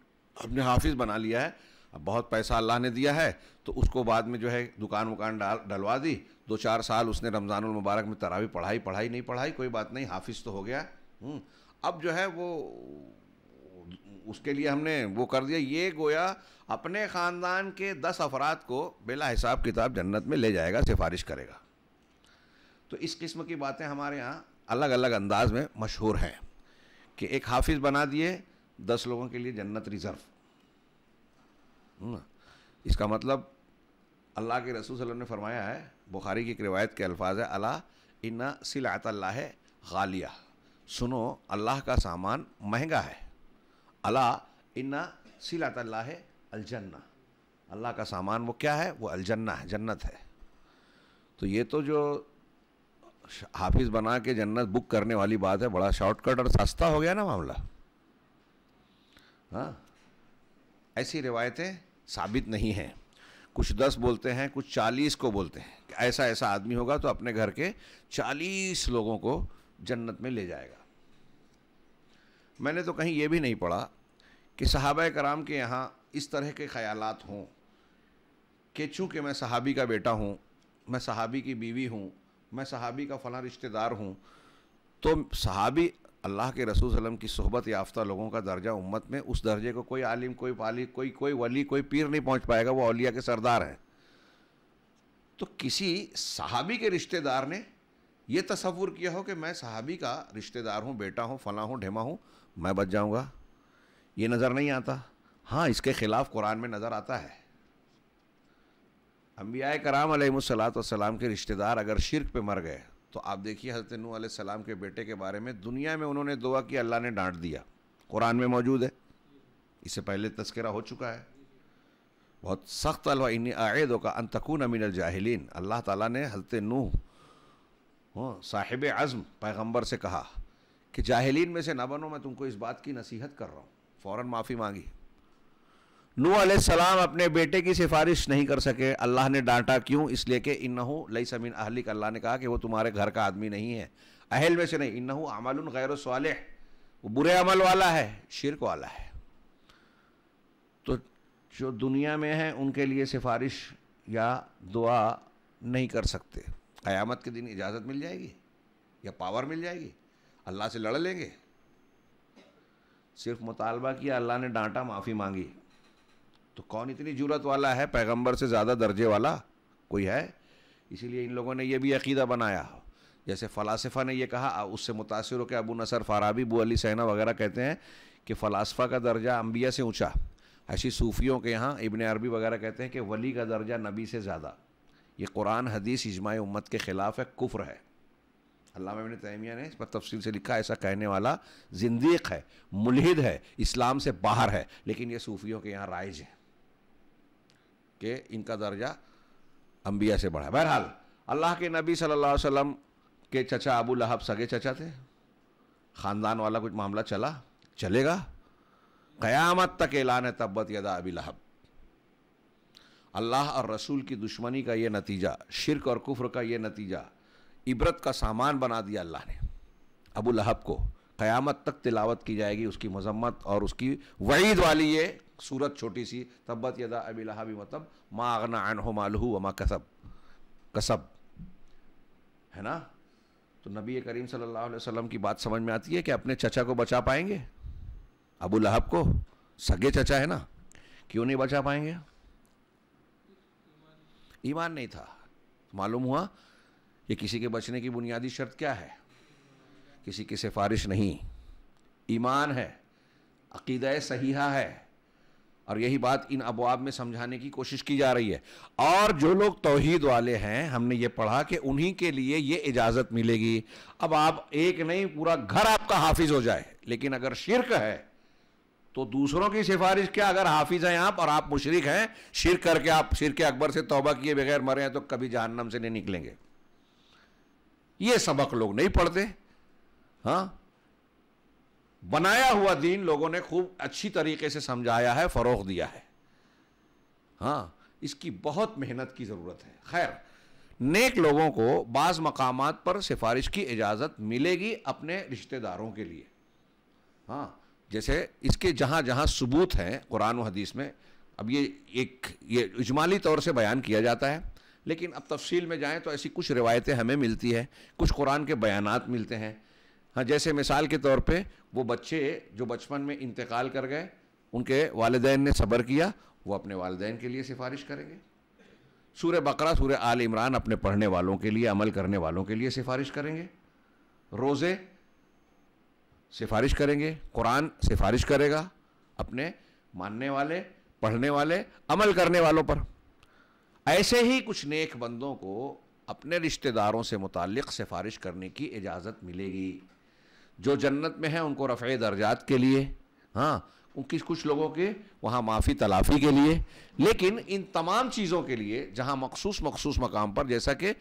हमने हाफिज़ बना लिया है अब बहुत पैसा अल्लाह ने दिया है तो उसको बाद में जो है दुकान वकान डाल डलवा दी दो चार साल उसने रमज़ानुल मुबारक में तरावी पढ़ाई पढ़ाई नहीं पढ़ाई कोई बात नहीं हाफिज़ तो हो गया हम्म, अब जो है वो उसके लिए हमने वो कर दिया ये गोया अपने ख़ानदान के दस अफराद को बिला हिसाब किताब जन्नत में ले जाएगा सिफारिश करेगा तो इस किस्म की बातें हमारे यहाँ अलग अलग अंदाज में मशहूर हैं कि एक हाफिज़ बना दिए दस लोगों के लिए जन्नत रिज़र्व हम्म। इसका मतलब अल्लाह के रसूल वसल्लम ने फरमाया है बुखारी की एक रिवायत के अल्फाज है अला इन्ना सिलात अल्लाह गालिया सुनो अल्लाह का सामान महंगा है अला इन्ना सिलात अल्लाह है अलजन्ना अल्लाह का सामान वो क्या है वो अलजन्ना है जन्नत है तो ये तो जो हाफिज़ बना के जन्नत बुक करने वाली बात है बड़ा शॉर्टकट और सस्ता हो गया ना मामला हाँ ऐसी रिवायतें साबित नहीं हैं कुछ दस बोलते हैं कुछ चालीस को बोलते हैं ऐसा ऐसा आदमी होगा तो अपने घर के चालीस लोगों को जन्नत में ले जाएगा मैंने तो कहीं ये भी नहीं पढ़ा कि साहब कराम के यहाँ इस तरह के ख्याल हों कि चूँकि मैं सहाबी का बेटा हूँ मैं सहाबी की बीवी हूँ मैं सहाबी का फ़लाँ रिश्तेदार हूँ तो सहाबी अल्लाह के रसूल सल्लम की सहबत याफ्ता लोगों का दर्जा उम्मत में उस दर्जे को कोई आलिम कोई पाली कोई कोई वली कोई पीर नहीं पहुँच पाएगा वो अलिया के सरदार हैं तो किसी सहाबी के रिश्तेदार ने ये तस्वुर किया हो कि मैं सहाबी का रिश्तेदार हूँ बेटा हूँ फला हूँ ढेमा हूँ मैं बच जाऊँगा ये नज़र नहीं आता हाँ इसके ख़िलाफ़ कुरान में नज़र आता है अम्बिया कराम सलाम के रिश्तेदार अगर शिरक पे मर गए तो आप देखिए हज़रत नू सलाम के बेटे के बारे में दुनिया में उन्होंने दुआ की अल्लाह ने डांट दिया कुरान में मौजूद है इससे पहले तस्करा हो चुका है बहुत सख्त अलवा इन आयदों का अनतकून अमीन जाहलीन अल्लाह ताला ने हजरत नूह हाँ, साहिब आज़म पैगंबर से कहा कि जाहलीन में से ना बनो मैं तुमको इस बात की नसीहत कर रहा हूँ फ़ौर माफ़ी मांगी नू सलाम अपने बेटे की सिफारिश नहीं कर सके अल्लाह ने डांटा क्यों इसलिए कि इन्नहू लई समीन अहलिक अल्लाह ने कहा कि वो तुम्हारे घर का आदमी नहीं है अहल में से नहीं इन्नहू अमल गैर साल वो बुरे अमल वाला है शिरक वाला है तो जो दुनिया में है उनके लिए सिफारिश या दुआ नहीं कर सकते क़यामत के दिन इजाज़त मिल जाएगी या पावर मिल जाएगी अल्लाह से लड़ लेंगे सिर्फ मुतालबा किया अल्लाह ने डांटा माफ़ी मांगी तो कौन इतनी जरूरत वाला है पैगंबर से ज़्यादा दर्जे वाला कोई है इसीलिए इन लोगों ने यह भी अकीदा बनाया जैसे फ़लासफ़ा ने यह कहा उससे मुतासर होकर अबू नसर फाराबी बू अली सैना वगैरह कहते हैं कि फ़लासफ़ा का दर्जा अम्बिया से ऊँचा ऐसी सूफ़ियों के यहाँ इबन अरबी वगैरह कहते हैं कि वली का दर्जा नबी से ज़्यादा ये कुरान हदीस इजमाय उम्मत के ख़िलाफ़ है कुफ्र है अल्लाह इबन तैमिया ने इस पर तफसील से लिखा ऐसा कहने वाला जिंदीक है मुलहिद है इस्लाम से बाहर है लेकिन ये सूफियों के यहाँ राइज है कि इनका दर्जा अम्बिया से बढ़ा बहरहाल अल्लाह के नबी सल्लल्लाहु वसम के चचा अबू लहब सगे चचा थे ख़ानदान वाला कुछ मामला चला चलेगा क़यामत तक ऐलान है तब्बत यदा अबी लहब अल्लाह और रसूल की दुश्मनी का ये नतीजा शिरक और कुफ्र का ये नतीजा इबरत का सामान बना दिया अल्लाह ने अबू लहब को क़यामत तक तिलावत की जाएगी उसकी मजम्मत और उसकी वईद वाली ये सूरत छोटी सी तब्बत यदा अबी लहब मतलब माँ अगना आन हो मालहू वमा कसब कसब है ना तो नबी करीम सल्लल्लाहु अलैहि वसल्लम की बात समझ में आती है कि अपने चचा को बचा पाएंगे अबू लहब को सगे चचा है ना क्यों नहीं बचा पाएंगे ईमान नहीं था मालूम हुआ कि किसी के बचने की बुनियादी शर्त क्या है किसी की सिफारिश नहीं ईमान है अकीद सहीहा है और यही बात इन अबवाब में समझाने की कोशिश की जा रही है और जो लोग तोहहीद वाले हैं हमने ये पढ़ा कि उन्हीं के लिए ये इजाज़त मिलेगी अब आप एक नहीं पूरा घर आपका हाफिज हो जाए लेकिन अगर शिरक है तो दूसरों की सिफारिश क्या अगर हाफिज हैं आप और आप मुशरक हैं शिर करके आप शिर के अकबर से तोबा किए बगैर मरे हैं तो कभी जहन्नम से नहीं निकलेंगे ये सबक लोग नहीं पढ़ते हाँ बनाया हुआ दीन लोगों ने खूब अच्छी तरीके से समझाया है फरोख दिया है हाँ इसकी बहुत मेहनत की ज़रूरत है खैर नेक लोगों को बाज़ मकाम पर सिफारिश की इजाज़त मिलेगी अपने रिश्तेदारों के लिए हाँ जैसे इसके जहाँ जहाँ सबूत हैं कुरान हदीस में अब ये एक ये इजमाली तौर से बयान किया जाता है लेकिन अब तफसील में जाएँ तो ऐसी कुछ रिवायतें हमें मिलती हैं कुछ कुरान के बयानात मिलते हैं हाँ जैसे मिसाल के तौर पे वो बच्चे जो बचपन में इंतकाल कर गए उनके वालदेन ने सब्र किया वो अपने वालदेन के लिए सिफारिश करेंगे सूर्य बकरा सूर्य आल इमरान अपने पढ़ने वालों के लिए अमल करने वालों के लिए सिफारिश करेंगे रोज़े सिफारिश करेंगे कुरान सिफारिश करेगा अपने मानने वाले पढ़ने वाले अमल करने वालों पर ऐसे ही कुछ नेक बंदों को अपने रिश्तेदारों से मुतक़ सिफारिश करने की इजाज़त मिलेगी जो जन्नत में है उनको रफे दर्जात के लिए हाँ उनकी कुछ लोगों के वहाँ माफ़ी तलाफ़ी के लिए लेकिन इन तमाम चीज़ों के लिए जहाँ मखसूस मखसूस मकाम पर जैसा कि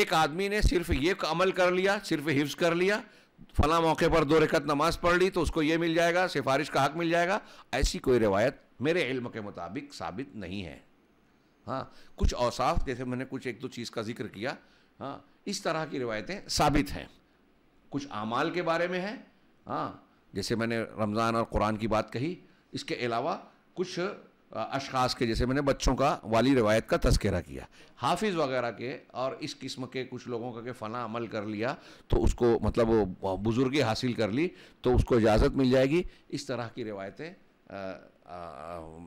एक आदमी ने सिर्फ ये अमल कर लिया सिर्फ हिफ्ज़ कर लिया फला मौके पर दो रकत नमाज पढ़ ली तो उसको ये मिल जाएगा सिफारिश का हक मिल जाएगा ऐसी कोई रिवायत मेरे इल्म के मुताबिक साबित नहीं है हाँ कुछ औसाफ जैसे मैंने कुछ एक दो चीज़ का जिक्र किया हाँ इस तरह की रिवायतें साबित हैं कुछ अमाल के बारे में हैं हाँ जैसे मैंने रमज़ान और कुरान की बात कही इसके अलावा कुछ अशखास के जैसे मैंने बच्चों का वाली रवायत का तस्करा किया हाफिज़ वगैरह के और इस किस्म के कुछ लोगों का के फ़ना अमल कर लिया तो उसको मतलब वो बुज़ुर्गी हासिल कर ली तो उसको इजाज़त मिल जाएगी इस तरह की रिवायतें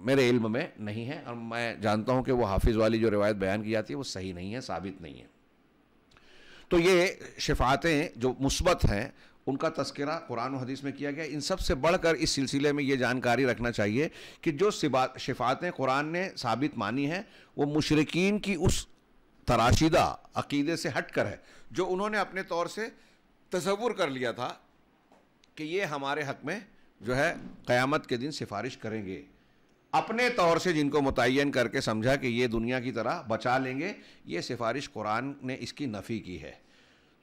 मेरे इल्म में नहीं है और मैं जानता हूँ कि वो हाफिज़ वाली जो रिवायत बयान की जाती है वो सही नहीं है साबित नहीं है तो ये शिफातें जो मुस्बत हैं उनका तस्करा कुरान हदीस में किया गया इन सब से बढ़कर इस सिलसिले में ये जानकारी रखना चाहिए कि जो शिफातें कुरान ने साबित मानी हैं वो मुशरकिन की उस तराशीदा अकीदे से हट कर है जो उन्होंने अपने तौर से तस्वुर कर लिया था कि ये हमारे हक में जो है क़यामत के दिन सिफारिश करेंगे अपने तौर से जिनको मुतन करके समझा कि ये दुनिया की तरह बचा लेंगे ये सिफारिश कुरान ने इसकी नफ़ी की है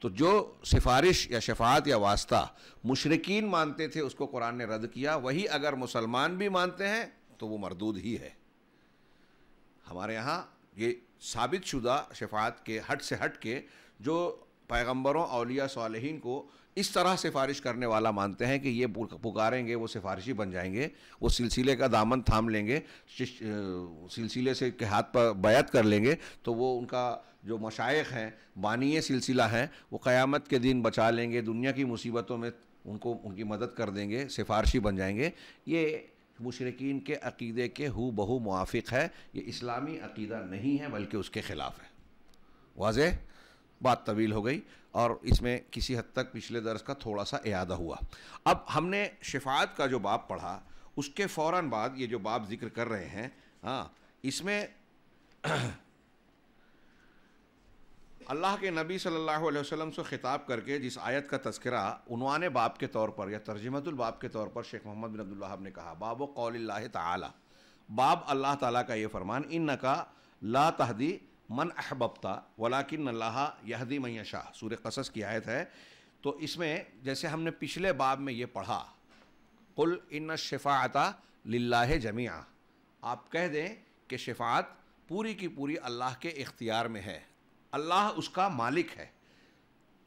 तो जो सिफारिश या शफात या वास्ता मुशरकिन मानते थे उसको कुरान ने रद्द किया वही अगर मुसलमान भी मानते हैं तो वो मरदूद ही है हमारे यहाँ ये साबित शुदा शफात के हट से हट के जो पैगम्बरों अलिया सालहन को इस तरह सिफारिश करने वाला मानते हैं कि ये पुकारेंगे वो सिफारिशी बन जाएंगे वो सिलसिले का दामन थाम लेंगे सिलसिले से के हाथ पर बैत कर लेंगे तो वो उनका जो मशाइ हैं बानिय सिलसिला है वो क़यामत के दिन बचा लेंगे दुनिया की मुसीबतों में उनको उनकी मदद कर देंगे सिफारशी बन जाएंगे ये मुशरकिन के अकीदे के हु बहु मुआफ़ है ये इस्लामी अकीदा नहीं है बल्कि उसके ख़िलाफ़ है वाज बात तवील हो गई और इसमें किसी हद तक पिछले दर्ज का थोड़ा सा अदा हुआ अब हमने शिफात का जो बाप पढ़ा उसके फ़ौर बाद ये जो बाप ज़िक्र कर रहे हैं हाँ इसमें अल्लाह के नबी सल्लल्लाहु अलैहि वसल्लम से ख़िताब करके जिस आयत का तस्करा उनवान बाप के तौर पर या तर्जमतुल बाप के तौर पर शेख मोहम्मद बिन अब्दुल्लाह ने कहा बाब कौल ताला बाब अल्लाह ताला का ये फरमान इन नका ला तहदी मन अहबबता वलाकिन अल्लाह यहदी मैया शाह सूर कसस की आयत है तो इसमें जैसे हमने पिछले बाब में ये पढ़ा कुल इन शिफ़ाता लाह जमिया आप कह दें कि शिफ़ात पूरी की पूरी अल्लाह के इख्तियार में है अल्लाह उसका मालिक है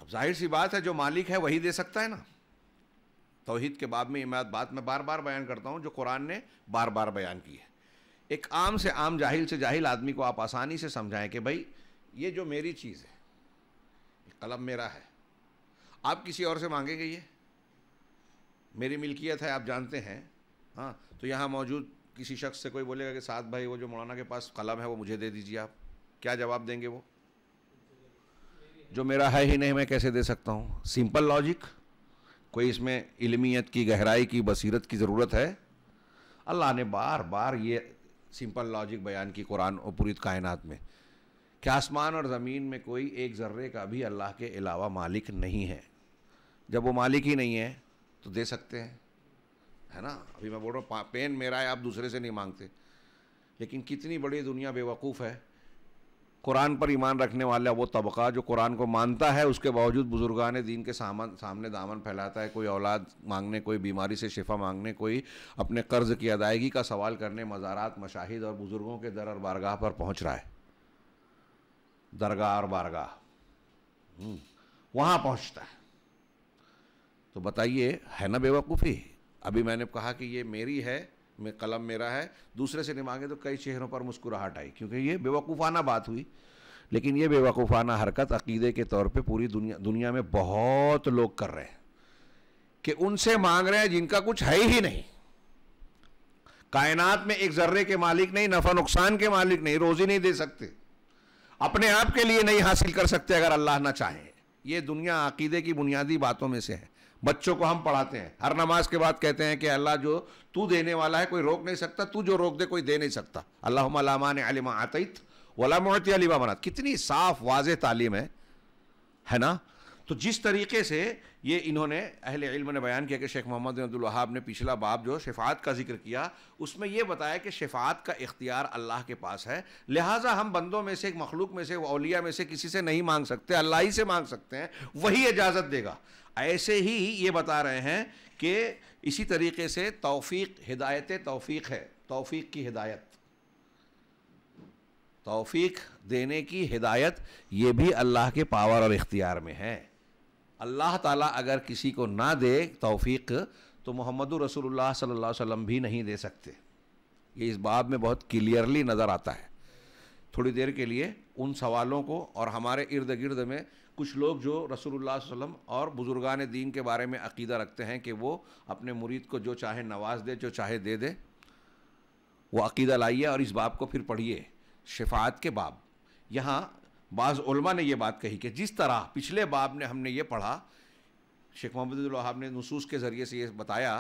अब जाहिर सी बात है जो मालिक है वही दे सकता है ना तोहहीद के बाद में ये बात मैं बार बार बयान करता हूँ जो कुरान ने बार बार बयान की है एक आम से आम जाहिल से जाहिल आदमी को आप आसानी से समझाएं कि भाई ये जो मेरी चीज़ है कलम मेरा है आप किसी और से मांगेंगे ये मेरी मिल्कियत है आप जानते हैं हाँ तो यहाँ मौजूद किसी शख्स से कोई बोलेगा कि साथ भाई वो जो मौलाना के पास कलम है वो मुझे दे दीजिए आप क्या जवाब देंगे वो जो मेरा है ही नहीं मैं कैसे दे सकता हूँ सिंपल लॉजिक कोई इसमें इलमियत की गहराई की बसीरत की ज़रूरत है अल्लाह ने बार बार ये सिंपल लॉजिक बयान की कुरान और पूरी कायनात में कि आसमान और ज़मीन में कोई एक ज़र्रे का भी अल्लाह के अलावा मालिक नहीं है जब वो मालिक ही नहीं है तो दे सकते हैं है ना अभी मैं बोल रहा हूँ पेन मेरा है आप दूसरे से नहीं मांगते लेकिन कितनी बड़ी दुनिया बेवकूफ़ है कुरान पर ईमान रखने वाला वो तबका जो कुरान को मानता है उसके बावजूद बुजुर्गान दीन के सामन सामने दामन फैलाता है कोई औलाद मांगने कोई बीमारी से शिफा मांगने कोई अपने कर्ज की अदायगी का सवाल करने मज़ारात मशाहिद और बुज़ुर्गों के दर और बारगाह पर पहुँच रहा है दरगाह और बारगाह हम्म, वहाँ पहुँचता है तो बताइए है ना बेवकूफ़ी अभी मैंने कहा कि ये मेरी है में कलम मेरा है दूसरे से नहीं मांगे तो कई चेहरों पर मुस्कुराहट आई क्योंकि ये बेवकूफ़ाना बात हुई लेकिन ये बेवकूफ़ाना हरकत अकीदे के तौर पे पूरी दुनिया दुनिया में बहुत लोग कर रहे हैं कि उनसे मांग रहे हैं जिनका कुछ है ही नहीं कायनात में एक ज़र्रे के मालिक नहीं नफ़ा नुकसान के मालिक नहीं रोज़ी नहीं दे सकते अपने आप के लिए नहीं हासिल कर सकते अगर अल्लाह ना चाहे ये दुनिया अकीदे की बुनियादी बातों में से है बच्चों को हम पढ़ाते हैं हर नमाज के बाद कहते हैं कि अल्लाह जो तू देने वाला है कोई रोक नहीं सकता तू जो रोक दे कोई दे नहीं सकता अल्लाह अलामान अलिमा आतित मोहती अलीमा बनात कितनी साफ वाज तालीम है है ना तो जिस तरीके से ये इन्होंने अहिल इल्म ने बयान किया कि शेख मोहम्मद अब्दुल्हाब ने पिछला बाब जो शफात का जिक्र किया उसमें यह बताया कि शफात का इख्तियार अल्लाह के पास है लिहाजा हम बंदों में से एक मखलूक में से अलिया में से किसी से नहीं मांग सकते अल्लाह ही से मांग सकते हैं वही इजाज़त देगा ऐसे ही ये बता रहे हैं कि इसी तरीके से तौफीक हिदायत तौफीक है तौफीक की हिदायत तौफीक देने की हिदायत ये भी अल्लाह के पावर और इख्तियार में है अल्लाह ताला अगर किसी को ना दे तौफीक तो मोहम्मद रसूलुल्लाह सल्लल्लाहु अलैहि वसल्लम भी नहीं दे सकते ये इस बाब में बहुत क्लियरली नज़र आता है थोड़ी देर के लिए उन सवालों को और हमारे इर्द गिर्द में कुछ लोग जो रसूलुल्लाह वसम और बुज़ुर्गान दीन के बारे में अकीदा रखते हैं कि वो अपने मुरीद को जो चाहे नवाज दे जो चाहे दे दे वो अकीदा लाइए और इस बाब को फिर पढ़िए शिफात के बाब यहाँ बाज़ा ने यह बात कही कि जिस तरह पिछले बाब ने हमने ये पढ़ा शेख मोहम्मद ने नसूस के ज़रिए से ये बताया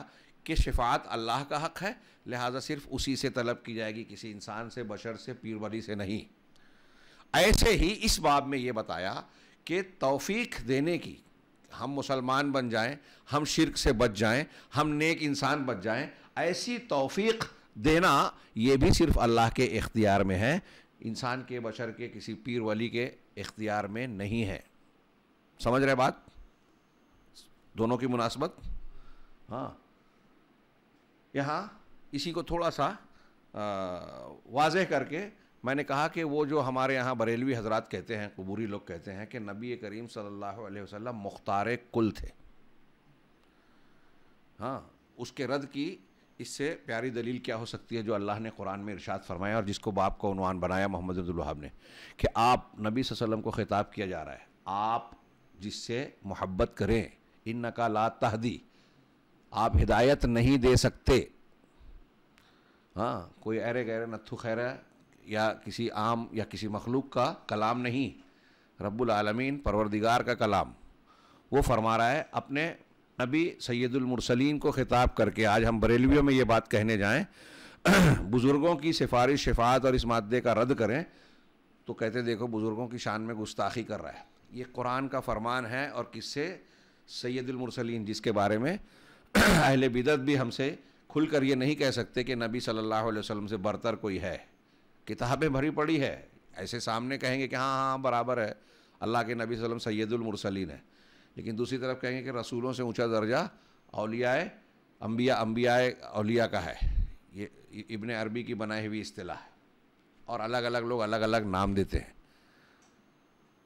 कि शिफात अल्लाह का हक़ है लिहाजा सिर्फ उसी से तलब की जाएगी किसी इंसान से बशर से पीर से नहीं ऐसे ही इस बाब में ये बताया के तौफीक देने की हम मुसलमान बन जाएं हम शिरक से बच जाएं हम नेक इंसान बच जाएं ऐसी तौफीक देना ये भी सिर्फ़ अल्लाह के इख्तियार में है इंसान के बशर के किसी पीर वली के इख्तियार में नहीं है समझ रहे बात दोनों की मुनासबत हाँ यहाँ इसी को थोड़ा सा वाजह करके मैंने कहा कि वो जो हमारे यहाँ बरेलवी हजरात कहते हैं कबूरी लोग कहते हैं कि नबी करीम सल्लल्लाहु अलैहि वसल्लम मुख्तार कुल थे हाँ उसके रद्द की इससे प्यारी दलील क्या हो सकती है जो अल्लाह ने कुरान में इरशाद फरमाया और जिसको बाप का उनवान बनाया मोहम्मद अब्दुल्वाहाब ने कि आप नबी वसल्लम को ख़िताब किया जा रहा है आप जिससे मोहब्बत करें इन नकाला तहदी आप हिदायत नहीं दे सकते हाँ कोई अरे गहरे नत्थु खैर या किसी आम या किसी मखलूक का कलाम नहीं रब्बुल आलमीन परवरदिगार का कलाम वो फरमा रहा है अपने नबी सैदुलमरसलिन को ख़िताब करके आज हम बरेलवियों में ये बात कहने जाएँ बुज़ुर्गों की सिफारिश शिफात और इस मादे का रद्द करें तो कहते देखो बुज़ुर्गों की शान में गुस्ताखी कर रहा है ये कुरान का फरमान है और किससे सैदुलमरसलिन जिसके बारे में अहल बिदत भी हमसे खुलकर ये नहीं कह सकते कि नबी सल्लल्लाहु अलैहि वसल्लम से बरतर कोई है किताबें भरी पड़ी है ऐसे सामने कहेंगे कि हाँ हाँ, हाँ बराबर है अल्लाह के नबी वसम सैदुलमरसलिन है लेकिन दूसरी तरफ कहेंगे कि रसूलों से ऊँचा दर्जा अलियाए अम्बिया अम्बियाए अलिया का है ये इबन अरबी की बनाई हुई अतलाह है और अलग अलग लोग अलग अलग नाम देते हैं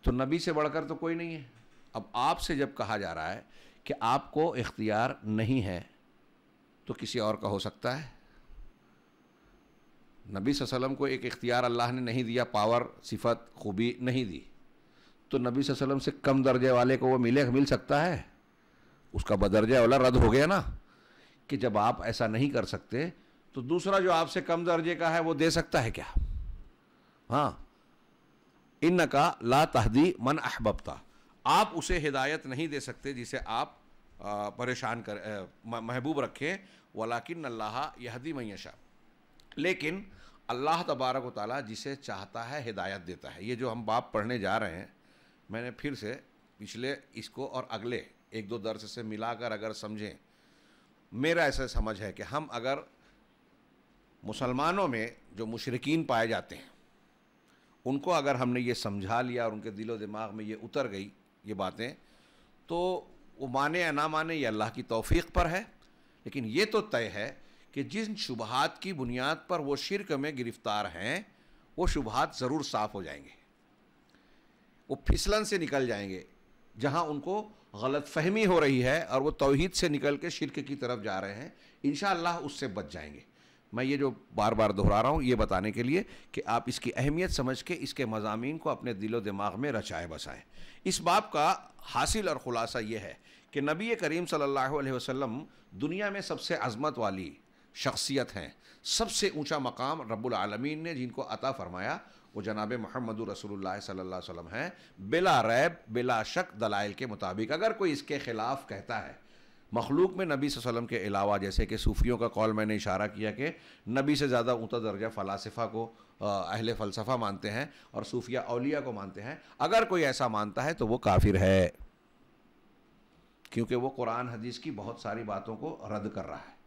तो नबी से बढ़कर तो कोई नहीं है अब आपसे जब कहा जा रहा है कि आपको इख्तियार नहीं है तो किसी और का हो सकता है नबी वसल्लम को एक इख्तियार अल्लाह ने नहीं दिया पावर सिफत खूबी नहीं दी तो नबी वसल्लम से कम दर्जे वाले को वो मिले मिल सकता है उसका बदर्जा वाला रद्द हो गया ना कि जब आप ऐसा नहीं कर सकते तो दूसरा जो आपसे कम दर्जे का है वो दे सकता है क्या हाँ इन का ला तहदी मन अहबबता आप उसे हिदायत नहीं दे सकते जिसे आप परेशान कर महबूब रखें वलाकिन अल्लाह यहदी मैशा लेकिन अल्लाह तबारक ताली जिसे चाहता है हिदायत देता है ये जो हम बाप पढ़ने जा रहे हैं मैंने फिर से पिछले इसको और अगले एक दो दर्श से मिलाकर अगर समझें मेरा ऐसा समझ है कि हम अगर मुसलमानों में जो मुशरकिन पाए जाते हैं उनको अगर हमने ये समझा लिया और उनके दिलो दिमाग में ये उतर गई ये बातें तो वो माने या ना माने ये अल्लाह की तोफ़ी पर है लेकिन ये तो तय है कि जिन शुभहात की बुनियाद पर वो शिरक में गिरफ्तार हैं वो शुभहात ज़रूर साफ़ हो जाएंगे वो फिसलन से निकल जाएंगे जहाँ उनको गलत फहमी हो रही है और वो तोहहीद से निकल के शिरक की तरफ जा रहे हैं इन उससे बच जाएंगे मैं ये जो बार बार दोहरा रहा हूँ ये बताने के लिए कि आप इसकी अहमियत समझ के इसके मजामी को अपने दिलो दिमाग में रचाए बसाएं इस बाप का हासिल और ख़ुलासा ये है कि नबी करीम सल्लल्लाहु अलैहि वसल्लम दुनिया में सबसे अजमत वाली शख्सियत हैं सबसे ऊंचा मकाम रब्बुल आलमीन ने जिनको अता फरमाया वो जनाब महमद रसूलुल्लाह सल्लल्लाहु वसल्लम हैं बिला रैब बिला शक दलाइल के मुताबिक अगर कोई इसके ख़िलाफ़ कहता है मखलूक में नबी वसलम के अलावा जैसे कि सूफ़ियों का कौल मैंने इशारा किया कि नबी से ज़्यादा ऊँचा दर्जा फ़लासफ़ा को अहल फ़लसफ़ा मानते हैं और सूफिया अलिया को मानते हैं अगर कोई ऐसा मानता है तो वो काफिर है क्योंकि वो कुरान हदीस की बहुत सारी बातों को रद्द कर रहा है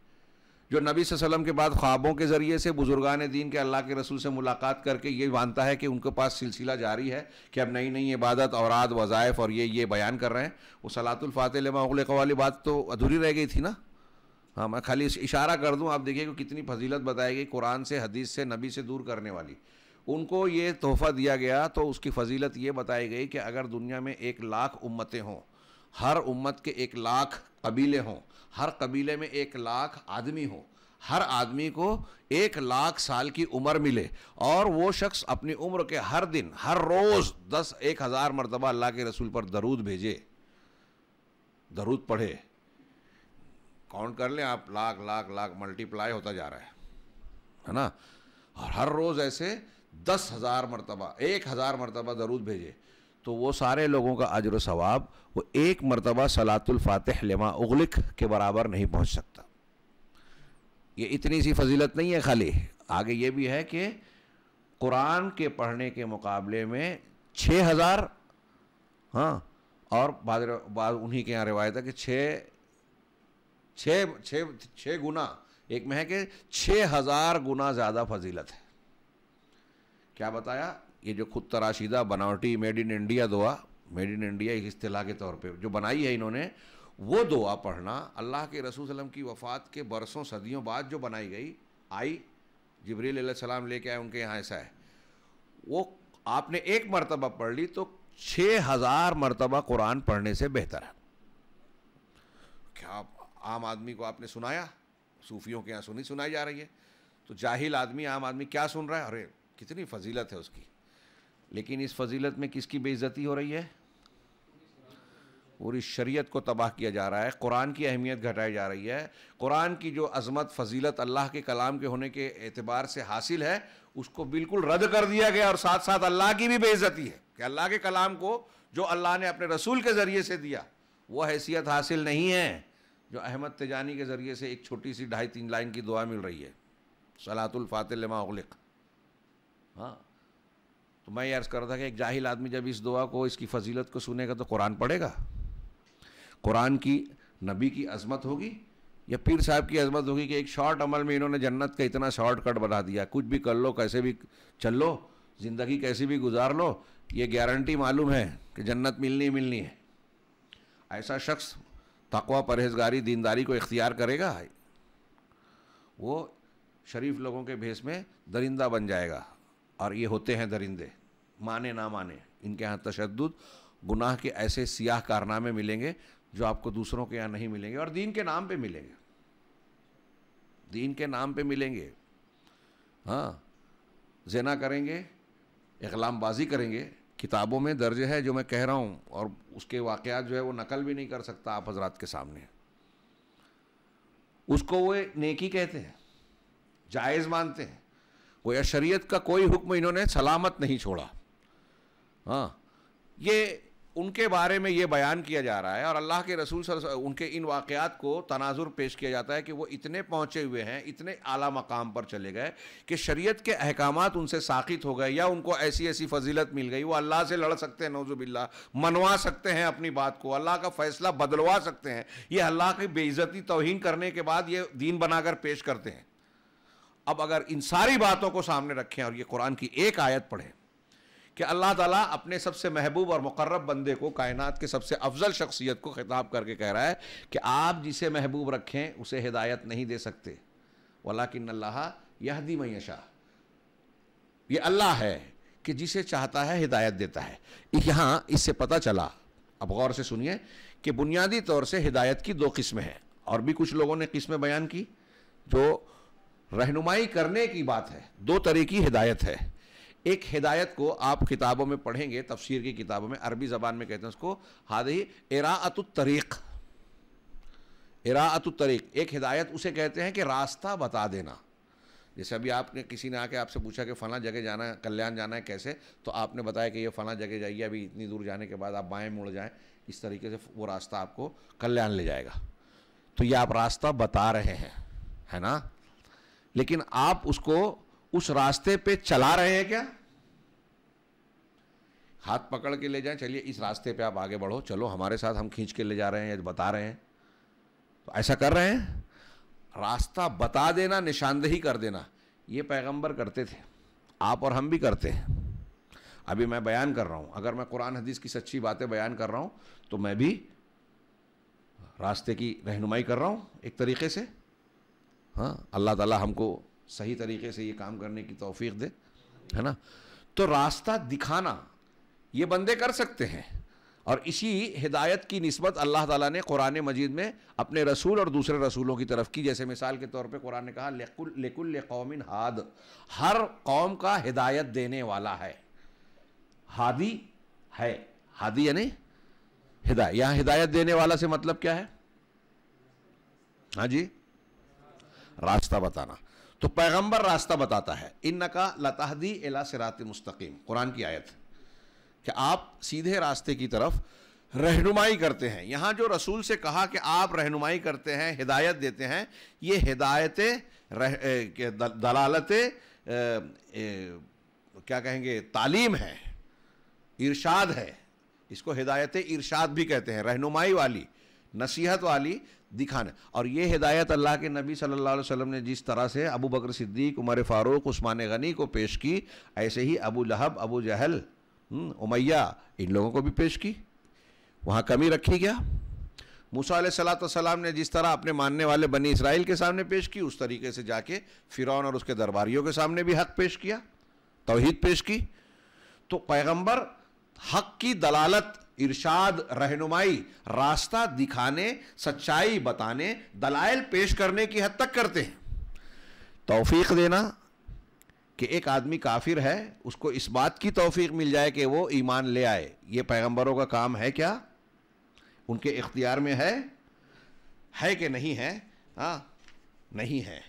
जो नबी वसल्लम के बाद ख्वाबों के ज़रिए से बुज़ुर्गान दीन के अल्लाह के रसूल से मुलाकात करके ये मानता है कि उनके पास सिलसिला जारी है कि अब नई नई इबादत औरद वज़ायफ़ और ये ये बयान कर रहे हैं वो सलातुल्फ़ातल वाली बात तो अधूरी रह गई थी ना हाँ मैं खाली इशारा कर दूँ आप देखिए कितनी फजीलत बताई गई कुरान से हदीस से नबी से दूर करने वाली उनको ये तोहफ़ा दिया गया तो उसकी फजीलत ये बताई गई कि अगर दुनिया में एक लाख उम्मतें हों हर उम्मत के एक लाख कबीले हों हर कबीले में एक लाख आदमी हो हर आदमी को एक लाख साल की उम्र मिले और वो शख्स अपनी उम्र के हर दिन हर रोज़ दस एक हज़ार मरतबा अल्लाह के रसूल पर दरूद भेजे दरूद पढ़े काउंट कर लें आप लाख लाख लाख मल्टीप्लाई होता जा रहा है है ना और हर रोज़ ऐसे दस हज़ार मरतबा एक हज़ार मरतबा दरूद भेजे तो वो सारे लोगों का अजर सवाब वो एक मरतबा सलातुल फ़ातिह लमा उगलिक के बराबर नहीं पहुंच सकता ये इतनी सी फजीलत नहीं है खाली आगे ये भी है कि कुरान के पढ़ने के मुकाबले में छः हज़ार हाँ और बाद बाद उन्हीं के यहाँ रिवायत है कि छः छः छः छः गुना एक में है कि छः हज़ार गुना ज़्यादा फजीलत है क्या बताया ये जो खुद तराशीदा बनावटी मेड इन इंडिया दुआ मेड इन इंडिया एक अतलाह के तौर पे जो बनाई है इन्होंने वो दुआ पढ़ना अल्लाह के रसूल सलम की वफ़ात के बरसों सदियों बाद जो बनाई गई आई जबरील सलाम लेके आए उनके यहाँ ऐसा है वो आपने एक मरतबा पढ़ ली तो छः हज़ार मरतबा कुरान पढ़ने से बेहतर है क्या आम आदमी को आपने सुनाया सूफियों के यहाँ सुनी सुनाई जा रही है तो जाहिल आदमी आम आदमी क्या सुन रहा है अरे कितनी फजीलत है उसकी लेकिन इस फजीलत में किसकी बेइज्जती हो रही है पूरी शरीयत को तबाह किया जा रहा है कुरान की अहमियत घटाई जा रही है कुरान की जो अजमत फजीलत अल्लाह के कलाम के होने के एतबार से हासिल है उसको बिल्कुल रद्द कर दिया गया और साथ साथ अल्लाह की भी बेइज्जती है कि अल्लाह के कलाम को जो अल्लाह ने अपने रसूल के ज़रिए से दिया वो हैसियत हासिल नहीं है जो अहमद तेजानी के ज़रिए से एक छोटी सी ढाई तीन लाइन की दुआ मिल रही है सलातुल फातिल मा हाँ तो मैं ये अर्ज़ कर रहा था कि एक जाहिल आदमी जब इस दुआ को इसकी फजीलत को सुनेगा तो कुरान पढ़ेगा कुरान की नबी की अजमत होगी या पीर साहब की अजमत होगी कि एक शॉर्ट अमल में इन्होंने जन्नत का इतना शॉर्ट कट बना दिया कुछ भी कर लो कैसे भी चल लो ज़िंदगी कैसे भी गुजार लो ये गारंटी मालूम है कि जन्नत मिलनी ही मिलनी है ऐसा शख्स तकवा परहेजगारी दीनदारी को इख्तियार करेगा वो शरीफ लोगों के भेस में दरिंदा बन जाएगा और ये होते हैं दरिंदे माने ना माने इनके यहाँ तशद गुनाह के ऐसे सियाह कारनामे मिलेंगे जो आपको दूसरों के यहाँ नहीं मिलेंगे और दीन के नाम पे मिलेंगे दीन के नाम पे मिलेंगे हाँ जेना करेंगे इकलामबाजी करेंगे किताबों में दर्ज है जो मैं कह रहा हूँ और उसके वाक़ात जो है वो नकल भी नहीं कर सकता आप हजरात के सामने उसको वो नेकी कहते हैं जायज़ मानते हैं या शरीयत का कोई हुक्म इन्होंने सलामत नहीं छोड़ा हाँ ये उनके बारे में ये बयान किया जा रहा है और अल्लाह के रसूल सर उनके इन वाक़ात को तनाजुर पेश किया जाता है कि वो इतने पहुँचे हुए हैं इतने आला मकाम पर चले गए कि शरीयत के अहकाम उनसे साखित हो गए या उनको ऐसी ऐसी फजीलत मिल गई वो अल्लाह से लड़ सकते हैं नौजुबिल्ला मनवा सकते हैं अपनी बात को अल्लाह का फ़ैसला बदलवा सकते हैं ये अल्लाह की बेइज़ती तोहन करने के बाद ये दीन बनाकर पेश करते हैं अब अगर इन सारी बातों को सामने रखें और ये कुरान की एक आयत पढ़ें कि अल्लाह ताला अपने सबसे महबूब और मुकर्रब बंदे को कायनात के सबसे अफजल शख्सियत को खिताब करके कह रहा है कि आप जिसे महबूब रखें उसे हिदायत नहीं दे सकते वलाकिन अल्लाह यहदी मैशा ये अल्लाह है कि जिसे चाहता है हिदायत देता है यहाँ इससे पता चला अब गौर से सुनिए कि बुनियादी तौर से हिदायत की दो किस्में हैं और भी कुछ लोगों ने किस्में बयान की जो रहनुमाई करने की बात है दो तरह की हिदायत है एक हिदायत को आप किताबों में पढ़ेंगे तफसीर की किताबों में अरबी ज़बान में कहते हैं उसको ही इरात तरीक़ इरात तरीक़ एक हिदायत उसे कहते हैं कि रास्ता बता देना जैसे अभी आपने किसी ने आके आपसे पूछा कि फ़लाँ जगह जाना है कल्याण जाना है कैसे तो आपने बताया कि ये फ़लाँ जगह जाइए अभी इतनी दूर जाने के बाद आप बाएँ मुड़ जाएँ इस तरीके से वो रास्ता आपको कल्याण ले जाएगा तो ये आप रास्ता बता रहे हैं है ना लेकिन आप उसको उस रास्ते पे चला रहे हैं क्या हाथ पकड़ के ले जाएं चलिए इस रास्ते पे आप आगे बढ़ो चलो हमारे साथ हम खींच के ले जा रहे हैं या बता रहे हैं तो ऐसा कर रहे हैं रास्ता बता देना निशानदेही कर देना ये पैगंबर करते थे आप और हम भी करते हैं अभी मैं बयान कर रहा हूं अगर मैं कुरान हदीस की सच्ची बातें बयान कर रहा हूँ तो मैं भी रास्ते की रहनुमाई कर रहा हूँ एक तरीके से हाँ अल्लाह ताला हमको सही तरीके से ये काम करने की तोफीक दे है ना तो रास्ता दिखाना ये बंदे कर सकते हैं और इसी हिदायत की नस्बत अल्लाह ताला ने कुरान मजीद में अपने रसूल और दूसरे रसूलों की तरफ की जैसे मिसाल के तौर पे कुरान ने कहा लेकुल लेकुल ले कौमिन हाद हर कौम का हिदायत देने वाला है हादी है हादी यानी हिदायत यहाँ हिदायत देने वाला से मतलब क्या है हाँ जी रास्ता बताना तो पैगंबर रास्ता बताता है इन नका लताहदी एला सरात मुस्तकीम कुरान की आयत कि आप सीधे रास्ते की तरफ रहनुमाई करते हैं यहाँ जो रसूल से कहा कि आप रहनुमाई करते हैं हिदायत देते हैं ये हिदायत दलालत क्या कहेंगे तालीम है इरशाद है इसको हिदायत इरशाद भी कहते हैं रहनुमाई वाली नसीहत वाली दिखाना और ये हिदायत अल्लाह के नबी सल्लल्लाहु अलैहि वसल्लम ने जिस तरह से अबू बकर सिद्दीक उमर फ़ारूक उस्मान गनी को पेश की ऐसे ही अबू लहब अबू जहल हम्म, उमैया इन लोगों को भी पेश की वहाँ कमी रखी गया मूसा सलाम ने जिस तरह अपने मानने वाले बनी इसराइल के सामने पेश की उस तरीके से जाके फ़िरौन और उसके दरबारियों के सामने भी हक पेश किया तोहद पेश की तो पैगम्बर हक की दलालत इरशाद रहनुमाई रास्ता दिखाने सच्चाई बताने दलाइल पेश करने की हद तक करते हैं तौफीक देना कि एक आदमी काफिर है उसको इस बात की तौफीक मिल जाए कि वो ईमान ले आए ये पैगंबरों का काम है क्या उनके इख्तियार में है है कि नहीं है हाँ नहीं है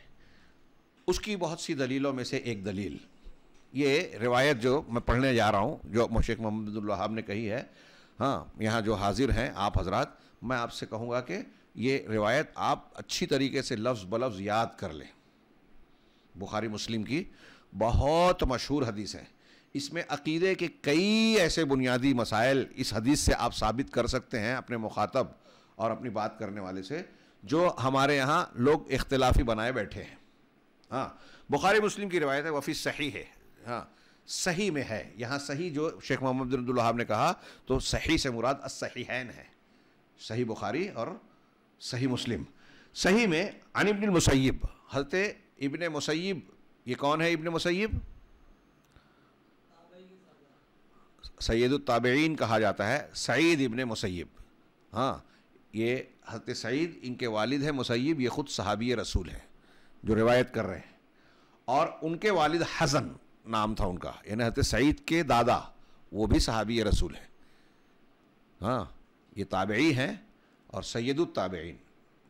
उसकी बहुत सी दलीलों में से एक दलील ये रिवायत जो मैं पढ़ने जा रहा हूँ जो मुशेक मोहम्मद ने कही है हाँ यहाँ जो हाजिर हैं आप हजरात मैं आपसे कहूँगा कि ये रिवायत आप अच्छी तरीके से लफ्ज़ बलफ्ज़ याद कर लें बुखारी मुस्लिम की बहुत मशहूर हदीस है इसमें अकीदे के कई ऐसे बुनियादी मसाइल इस हदीस से आप साबित कर सकते हैं अपने मुखातब और अपनी बात करने वाले से जो हमारे यहाँ लोग इख्तलाफी बनाए बैठे हैं हाँ बुखारी मुस्लिम की रिवायत है वफ़ी सही है हाँ सही में है यहाँ सही जो शेख मोहम्मद बिनदुल्हाब ने कहा तो सही से मुराद असहीन है सही बुखारी और सही मुस्लिम सही में अन इबन मुसैब हजरत इबन मुसैब ये कौन है इबन मुसैब सैद कहा जाता है सईद इबन मुसैब हाँ ये हजरत सईद इनके वालिद हैं मुसैब ये ख़ुद सहाबी रसूल हैं जो रिवायत कर रहे हैं और उनके वालिद हसन नाम था उनका यानी हजरत सईद के दादा वो भी सहाबी रसूल हैं हाँ ये ताबई हैं और सैदुलताबीन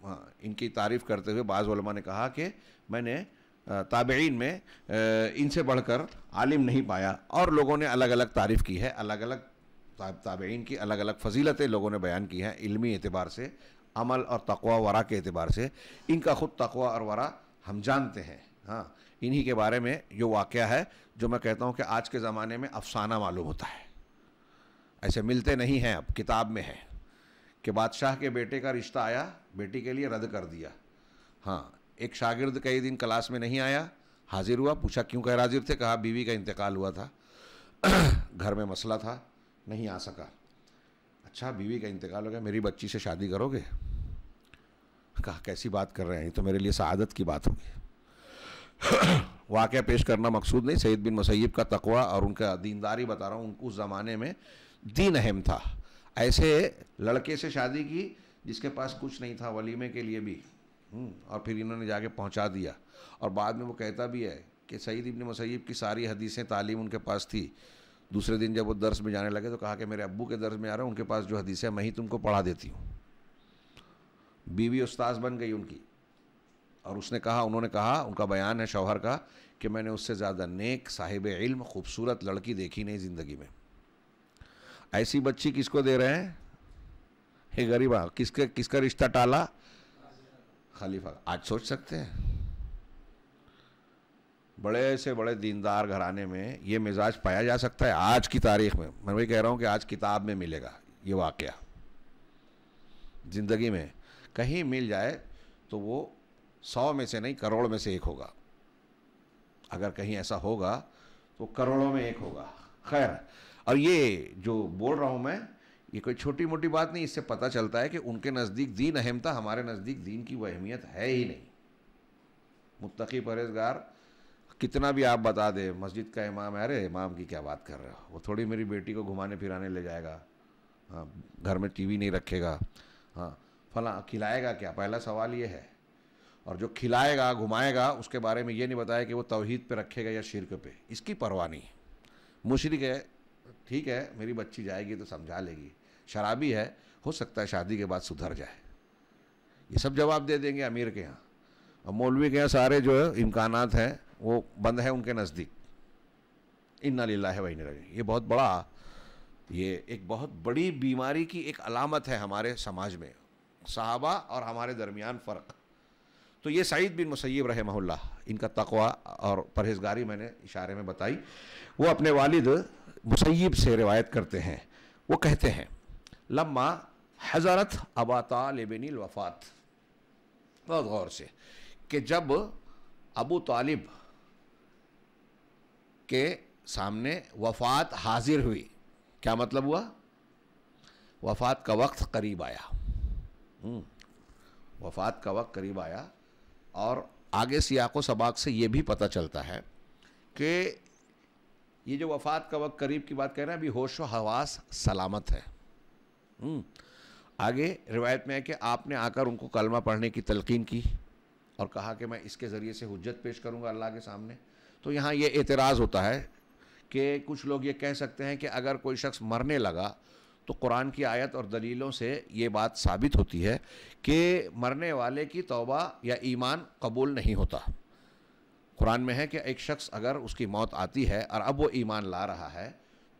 हाँ इनकी तारीफ़ करते हुए बाज़ा ने कहा कि मैंने ताबेन में इनसे बढ़कर आलिम नहीं पाया और लोगों ने अलग अलग तारीफ़ की है अलग अलग ताबेन की अलग अलग फजीलतें लोगों ने बयान की हैं इलमी एतबार से अमल और तकवा वरा के अतबार से इनका ख़ुद तकवा और वरा हम जानते हैं हाँ इन्हीं के बारे में जो वाक़ है जो मैं कहता हूँ कि आज के ज़माने में अफसाना मालूम होता है ऐसे मिलते नहीं हैं अब किताब में है कि बादशाह के बेटे का रिश्ता आया बेटी के लिए रद्द कर दिया हाँ एक शागिर्द कई दिन क्लास में नहीं आया हाजिर हुआ पूछा क्यों कह हाजिर थे कहा बीवी का इंतकाल हुआ था घर में मसला था नहीं आ सका अच्छा बीवी का इंतकाल हो गया मेरी बच्ची से शादी करोगे कहा कैसी बात कर रहे हैं तो मेरे लिए शहादत की बात होगी वाक़ पेश करना मकसूद नहीं सैद बिन मसैब का तकवा और उनका दीनदारी बता रहा हूँ उस ज़माने में दीन अहम था ऐसे लड़के से शादी की जिसके पास कुछ नहीं था वलीमे के लिए भी हम्म, और फिर इन्होंने जाके पहुँचा दिया और बाद में वो कहता भी है कि सईद इबन मसैब की सारी हदीसें तालीम उनके पास थी दूसरे दिन जब वो दर्स में जाने लगे तो कहा कि मेरे अब्बू के दर्स में आ रहा हूँ उनके पास जो हदीसें मैं ही तुमको पढ़ा देती हूँ बीवी उस्ताद बन गई उनकी और उसने कहा उन्होंने कहा उनका बयान है शौहर का कि मैंने उससे ज़्यादा नेक साहिब इल्म खूबसूरत लड़की देखी नहीं ज़िंदगी में ऐसी बच्ची किसको दे रहे हैं हे गरीबा किसके किसका रिश्ता टाला खलीफा आज सोच सकते हैं बड़े से बड़े दीनदार घराने में ये मिजाज पाया जा सकता है आज की तारीख में मैं वही कह रहा हूँ कि आज किताब में मिलेगा ये वाक़ ज़िंदगी में कहीं मिल जाए तो वो सौ में से नहीं करोड़ में से एक होगा अगर कहीं ऐसा होगा तो करोड़ों में एक होगा खैर और ये जो बोल रहा हूँ मैं ये कोई छोटी मोटी बात नहीं इससे पता चलता है कि उनके नज़दीक दीन अहमता हमारे नज़दीक दीन की वह अहमियत है ही नहीं मुतकी परहेजगार कितना भी आप बता दें मस्जिद का इमाम है अरे इमाम की क्या बात कर रहे हो वो थोड़ी मेरी बेटी को घुमाने फिराने ले जाएगा हाँ घर में टीवी नहीं रखेगा हाँ फला खिलाएगा क्या पहला सवाल ये है और जो खिलाएगा घुमाएगा उसके बारे में ये नहीं बताया कि वो तोहहीद पे रखेगा या शिरक पे इसकी परवाह नहीं मुशरक है ठीक है मेरी बच्ची जाएगी तो समझा लेगी शराबी है हो सकता है शादी के बाद सुधर जाए ये सब जवाब दे देंगे अमीर के यहाँ और मौलवी के यहाँ सारे जो है इम्कान हैं वो बंद हैं उनके नज़दीक इन्ना लीला है वही नहीं ये बहुत बड़ा ये एक बहुत बड़ी बीमारी की एक अलामत है हमारे समाज में साहबा और हमारे दरमियान फ़र्क तो ये सईद बिन मुसैब रहमल्ला इनका तकवा और परहेजगारी मैंने इशारे में बताई वो अपने वालिद मुसैब से रिवायत करते हैं वो कहते हैं लम्मा हज़रत अबा लेबिन वफ़ात बहुत गौर से कि जब अबू तालिब के सामने वफ़ात हाजिर हुई क्या मतलब हुआ वफ़ात का वक्त करीब आया हम्म, वफ़ात का वक्त करीब आया और आगे सियाको सबाक से ये भी पता चलता है कि ये जो वफात का वक्त करीब की बात कह रहे हैं अभी होश हवास सलामत है हम्म। आगे रिवायत में है कि आपने आकर उनको कलमा पढ़ने की तलकीन की और कहा कि मैं इसके ज़रिए से हजत पेश करूँगा अल्लाह के सामने तो यहाँ ये एतराज़ होता है कि कुछ लोग ये कह सकते हैं कि अगर कोई शख्स मरने लगा तो कुरान की आयत और दलीलों से ये बात साबित होती है कि मरने वाले की तौबा या ईमान कबूल नहीं होता कुरान में है कि एक शख्स अगर उसकी मौत आती है और अब वो ईमान ला रहा है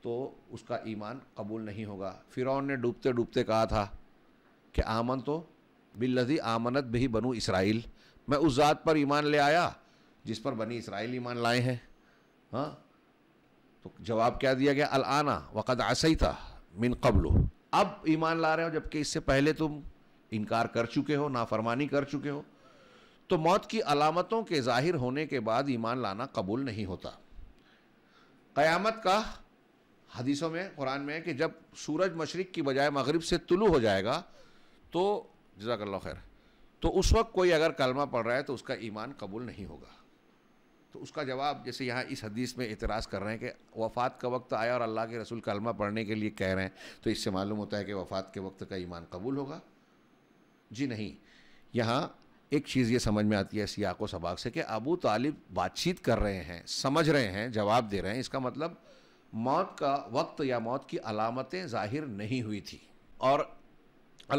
तो उसका ईमान कबूल नहीं होगा फ़िरौन ने डूबते डूबते कहा था कि आमन तो बिल्लजी आमनत भी बनू इसराइल मैं उस ज़ात पर ईमान ले आया जिस पर बनी इसराइल ईमान लाए हैं हाँ तो जवाब क्या दिया गया अल आना वक़द आसई था मिन कबलो अब ईमान ला रहे हो जबकि इससे पहले तुम इनकार कर चुके हो नाफरमानी कर चुके हो तो मौत की अलामतों के ज़ाहिर होने के बाद ईमान लाना कबूल नहीं होता क़यामत का हदीसों में कुरान में है कि जब सूरज मशरक़ की बजाय मगरब से तुलू हो जाएगा तो जजाकल्ला खैर तो उस वक्त कोई अगर कलमा पढ़ रहा है तो उसका ईमान कबूल नहीं होगा तो उसका जवाब जैसे यहाँ इस हदीस में इतराज़ कर रहे हैं कि वफ़ात का वक्त आया और अल्लाह के रसूल कलमा पढ़ने के लिए कह रहे हैं तो इससे मालूम होता है कि वफ़ात के वक्त का ईमान कबूल होगा जी नहीं यहाँ एक चीज़ ये समझ में आती है सियाक व सबाक से कि अबू तालिब बातचीत कर रहे हैं समझ रहे हैं जवाब दे रहे हैं इसका मतलब मौत का वक्त या मौत की अलामतें ज़ाहिर नहीं हुई थी और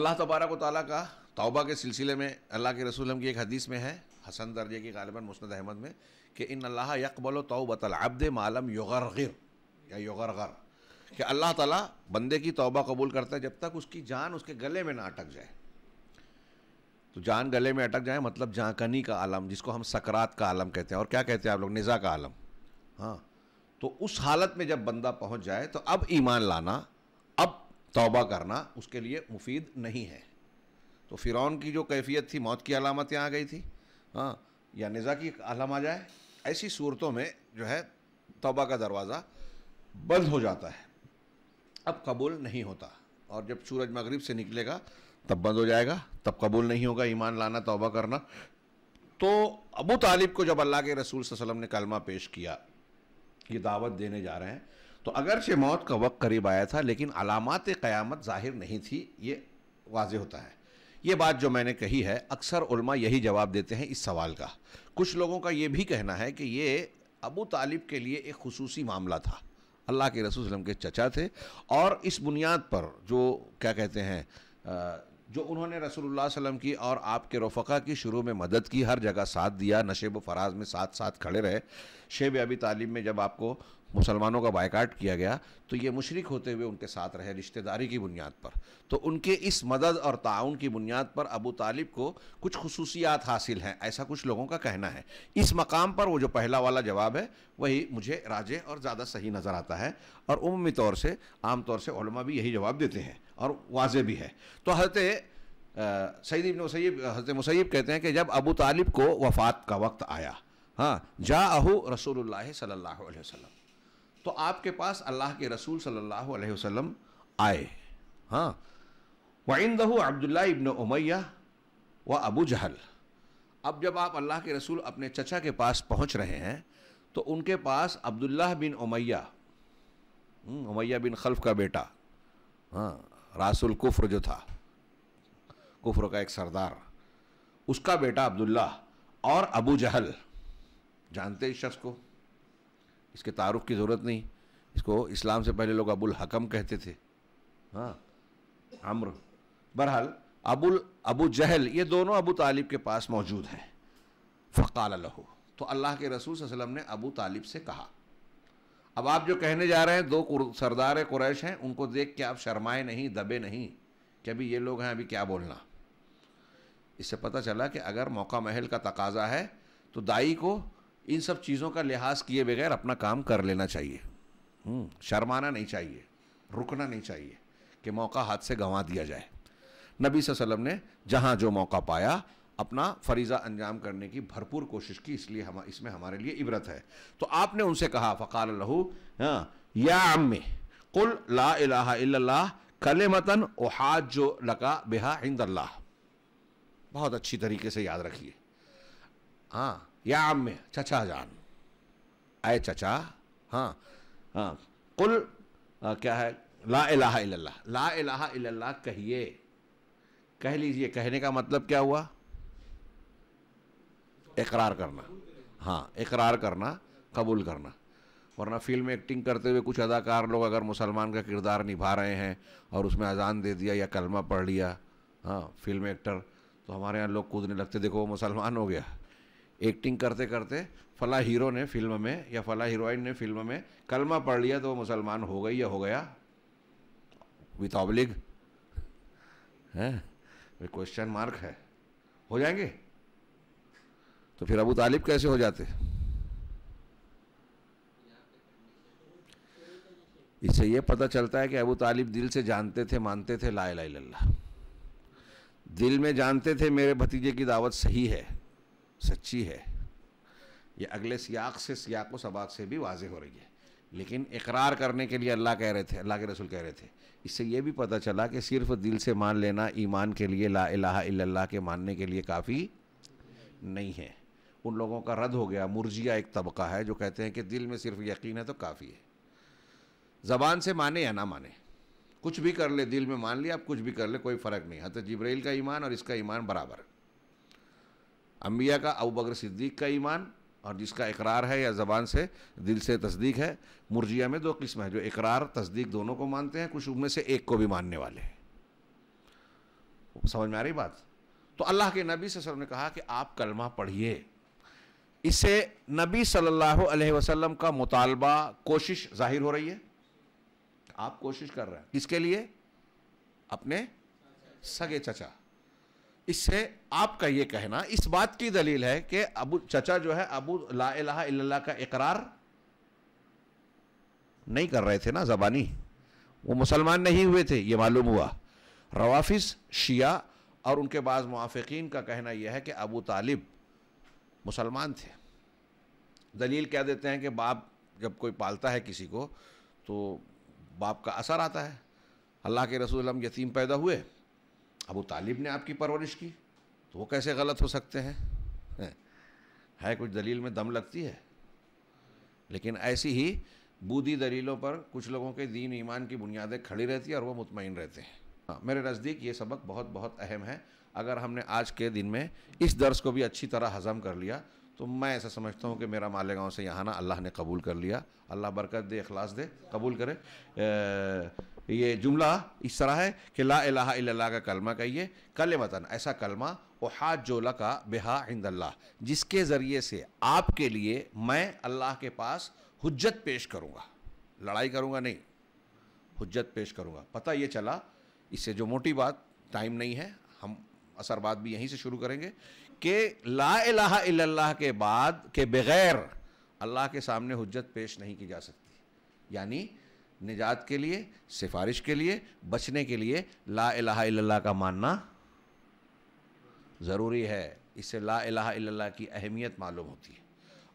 अल्लाह तबारक ताली का तौबा के सिलसिले में अल्लाह के रसूलम की एक हदीस में है हसन दर्जे की गालिबा मुस्ंद अहमद में कि इन अल्लाह यकबल तोबत अब्द मालम योगर या योगर कि अल्लाह ताला बंदे की तौबा कबूल करता है जब तक उसकी जान उसके गले में ना अटक जाए तो जान गले में अटक जाए मतलब जाकनी का आलम जिसको हम सकरात का आलम कहते हैं और क्या कहते हैं आप लोग निज़ा का आलम हाँ तो उस हालत में जब बंदा पहुंच जाए तो अब ईमान लाना अब तौबा करना उसके लिए मुफीद नहीं है तो फ़िरौन की जो कैफियत थी मौत की अलामतें आ गई थी हाँ या निज़ा की आलम आ जाए ऐसी सूरतों में जो है तोबा का दरवाज़ा बंद हो जाता है अब कबूल नहीं होता और जब सूरज मगरिब से निकलेगा तब बंद हो जाएगा तब कबूल नहीं होगा ईमान लाना तोबा करना तो अबू तालिब को जब अल्लाह के रसूल वसम ने कलमा पेश किया ये दावत देने जा रहे हैं तो अगरचे मौत का वक्त करीब आया था लेकिन अलामत क़यामत ज़ाहिर नहीं थी ये वाज होता है ये बात जो मैंने कही है अक्सर उलमा यही जवाब देते हैं इस सवाल का कुछ लोगों का ये भी कहना है कि ये अबू तालिब के लिए एक खसूसी मामला था अल्लाह के रसूल के चचा थे और इस बुनियाद पर जो क्या कहते हैं जो उन्होंने रसूलुल्लाह वसम की और आपके रफ़ा की शुरू में मदद की हर जगह साथ दिया नशेब फराज में साथ साथ खड़े रहे शेब अबी तालीम में जब आपको मुसलमानों का बायकाट किया गया तो ये मुशरक होते हुए उनके साथ रहे रिश्तेदारी की बुनियाद पर तो उनके इस मदद और ताउन की बुनियाद पर अबू तालिब को कुछ खसूसियात हासिल हैं ऐसा कुछ लोगों का कहना है इस मकाम पर वो जो पहला वाला जवाब है वही मुझे राजे और ज़्यादा सही नज़र आता है और उमूमी तौर से आम तौर से भी यही जवाब देते हैं और वाज भी है तो हजरत सईद इबन मुसैब हजरत मुसैब कहते हैं कि जब अबू तालिब को वफ़ात का वक्त आया हाँ जा अहू रसूल सल्ला वसम तो आपके पास अल्लाह के रसूल सल्लल्लाहु अलैहि वसल्लम आए हाँ वंदहू अब्दुल्ला इबन उमैया व अबू जहल अब जब आप अल्लाह के रसूल अपने चचा के पास पहुँच रहे हैं तो उनके पास अब्दुल्ला बिन उमैया हम्म, उमैया बिन खल्फ का बेटा हाँ रासुल कुफ्र जो था कुफ्र का एक सरदार उसका बेटा अब्दुल्ला और अबू जहल जानते इस शख्स को इसके तारुफ की ज़रूरत नहीं इसको इस्लाम से पहले लोग अबुल हकम कहते थे हाँ अम्र बहरहाल अबुल अबू जहल ये दोनों अबू तालिब के पास मौजूद हैं फ़काल लहो तो अल्लाह के रसूल वसलम ने अबू तालिब से कहा अब आप जो कहने जा रहे हैं दो सरदार कुरैश हैं उनको देख के आप शर्माए नहीं दबे नहीं कि अभी ये लोग हैं अभी क्या बोलना इससे पता चला कि अगर मौका महल का तकाजा है तो दाई को इन सब चीज़ों का लिहाज किए बगैर अपना काम कर लेना चाहिए हम्म, शर्माना नहीं चाहिए रुकना नहीं चाहिए कि मौका हाथ से गंवा दिया जाए नबी वसल्लम ने जहाँ जो मौका पाया अपना फरीज़ा अंजाम करने की भरपूर कोशिश की इसलिए हम इसमें हमारे लिए इबरत है तो आपने उनसे कहा फ़काल लहू हाँ, या अम्मी कुल ला इला कल मतन ओहाज जो लका बेहा हिंद बहुत अच्छी तरीके से याद रखिए हाँ या आम्य चचा जान आए चचा हाँ हाँ कुल आ, क्या है ला इलाहा इल्लल्लाह ला इलाहा इल्लल्लाह कहिए कह लीजिए कहने का मतलब क्या हुआ इकरार करना हाँ इकरार करना कबूल करना वरना फिल्म एक्टिंग करते हुए कुछ अदाकार लोग अगर मुसलमान का किरदार निभा रहे हैं और उसमें अजान दे दिया या कलमा पढ़ लिया हाँ फिल्म एक्टर तो हमारे यहाँ लोग कूदने लगते देखो वो मुसलमान हो गया एक्टिंग करते करते फला हीरो ने फिल्म में या फला हीरोइन ने फिल्म में कलमा पढ़ लिया तो वो मुसलमान हो गई या हो गया विथ ऑब्लिग है क्वेश्चन मार्क है हो जाएंगे तो फिर अबू तालिब कैसे हो जाते इससे ये पता चलता है कि अबू तालिब दिल से जानते थे मानते थे ला ला दिल में जानते थे मेरे भतीजे की दावत सही है सच्ची है ये अगले सियाक से सियाक व सबाक से भी वाजे हो रही है लेकिन इकरार करने के लिए अल्लाह कह रहे थे अल्लाह के रसूल कह रहे थे इससे यह भी पता चला कि सिर्फ दिल से मान लेना ईमान के लिए ला इलाहा इल्लल्लाह के मानने के लिए काफ़ी नहीं है उन लोगों का रद्द हो गया मुर्जिया एक तबका है जो कहते हैं कि दिल में सिर्फ यकीन है तो काफ़ी है ज़बान से माने या ना माने कुछ भी कर ले दिल में मान लिया आप कुछ भी कर ले कोई फ़र्क नहीं हत जब्राइल का ईमान और इसका ईमान बराबर अम्बिया का अबू बकर सिद्दीक का ईमान और जिसका इकरार है या ज़बान से दिल से तस्दीक है मुरजिया में दो किस्म है जो इकरार तस्दीक दोनों को मानते हैं कुछ उनमें से एक को भी मानने वाले हैं समझ में आ रही बात तो अल्लाह के नबी से ने कहा कि आप कलमा पढ़िए इससे नबी सल्लल्लाहु अलैहि वसल्लम का मुतालबा कोशिश जाहिर हो रही है आप कोशिश कर रहे हैं किसके लिए अपने सगे चचा इससे आपका ये कहना इस बात की दलील है कि अबू चचा जो है अबू ला इल्लल्लाह का इकरार नहीं कर रहे थे ना ज़बानी वो मुसलमान नहीं हुए थे ये मालूम हुआ रवाफिस शिया और उनके बाद मुआफ़िन का कहना यह है कि अबू तालिब मुसलमान थे दलील क्या देते हैं कि बाप जब कोई पालता है किसी को तो बाप का असर आता है अल्लाह के रसूल यतीम पैदा हुए अबू तालिब ने आपकी परवरिश की तो वो कैसे गलत हो सकते हैं है, है कुछ दलील में दम लगती है लेकिन ऐसी ही बूदी दलीलों पर कुछ लोगों के दीन ईमान की बुनियादें खड़ी रहती हैं और वो मुतमिन रहते हैं हाँ मेरे नज़दीक ये सबक बहुत बहुत अहम है अगर हमने आज के दिन में इस दर्स को भी अच्छी तरह हज़म कर लिया तो मैं ऐसा समझता हूँ कि मेरा मालेगांव से यहाँ ना अल्लाह ने कबूल कर लिया अल्लाह बरकत दे अखलास दे कबूल करे ये जुमला इस तरह है कि ला अल्लाह का कलमा कहिए कल मतन ऐसा कलमा हाथ जोला का बेहा इंद जिसके ज़रिए से आपके लिए मैं अल्लाह के पास हजत पेश करूँगा लड़ाई करूँगा नहीं हजत पेश करूँगा पता ये चला इससे जो मोटी बात टाइम नहीं है हम असर बात भी यहीं से शुरू करेंगे कि ला के बाद के बगैर अल्लाह के सामने हजत पेश नहीं की जा सकती यानी निजात के लिए सिफारिश के लिए बचने के लिए ला इलाहा का मानना ज़रूरी है इससे ला इलाहा की अहमियत मालूम होती है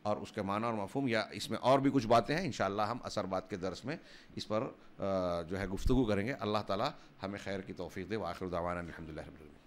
और उसके माना और मफहम या इसमें और भी कुछ बातें हैं इन हम असरबाद के दरस में इस पर जो है गुफ्तु करेंगे अल्लाह ताली हमें खैर की तोफ़ी दे वाखिर दावान अलहमदिल्ला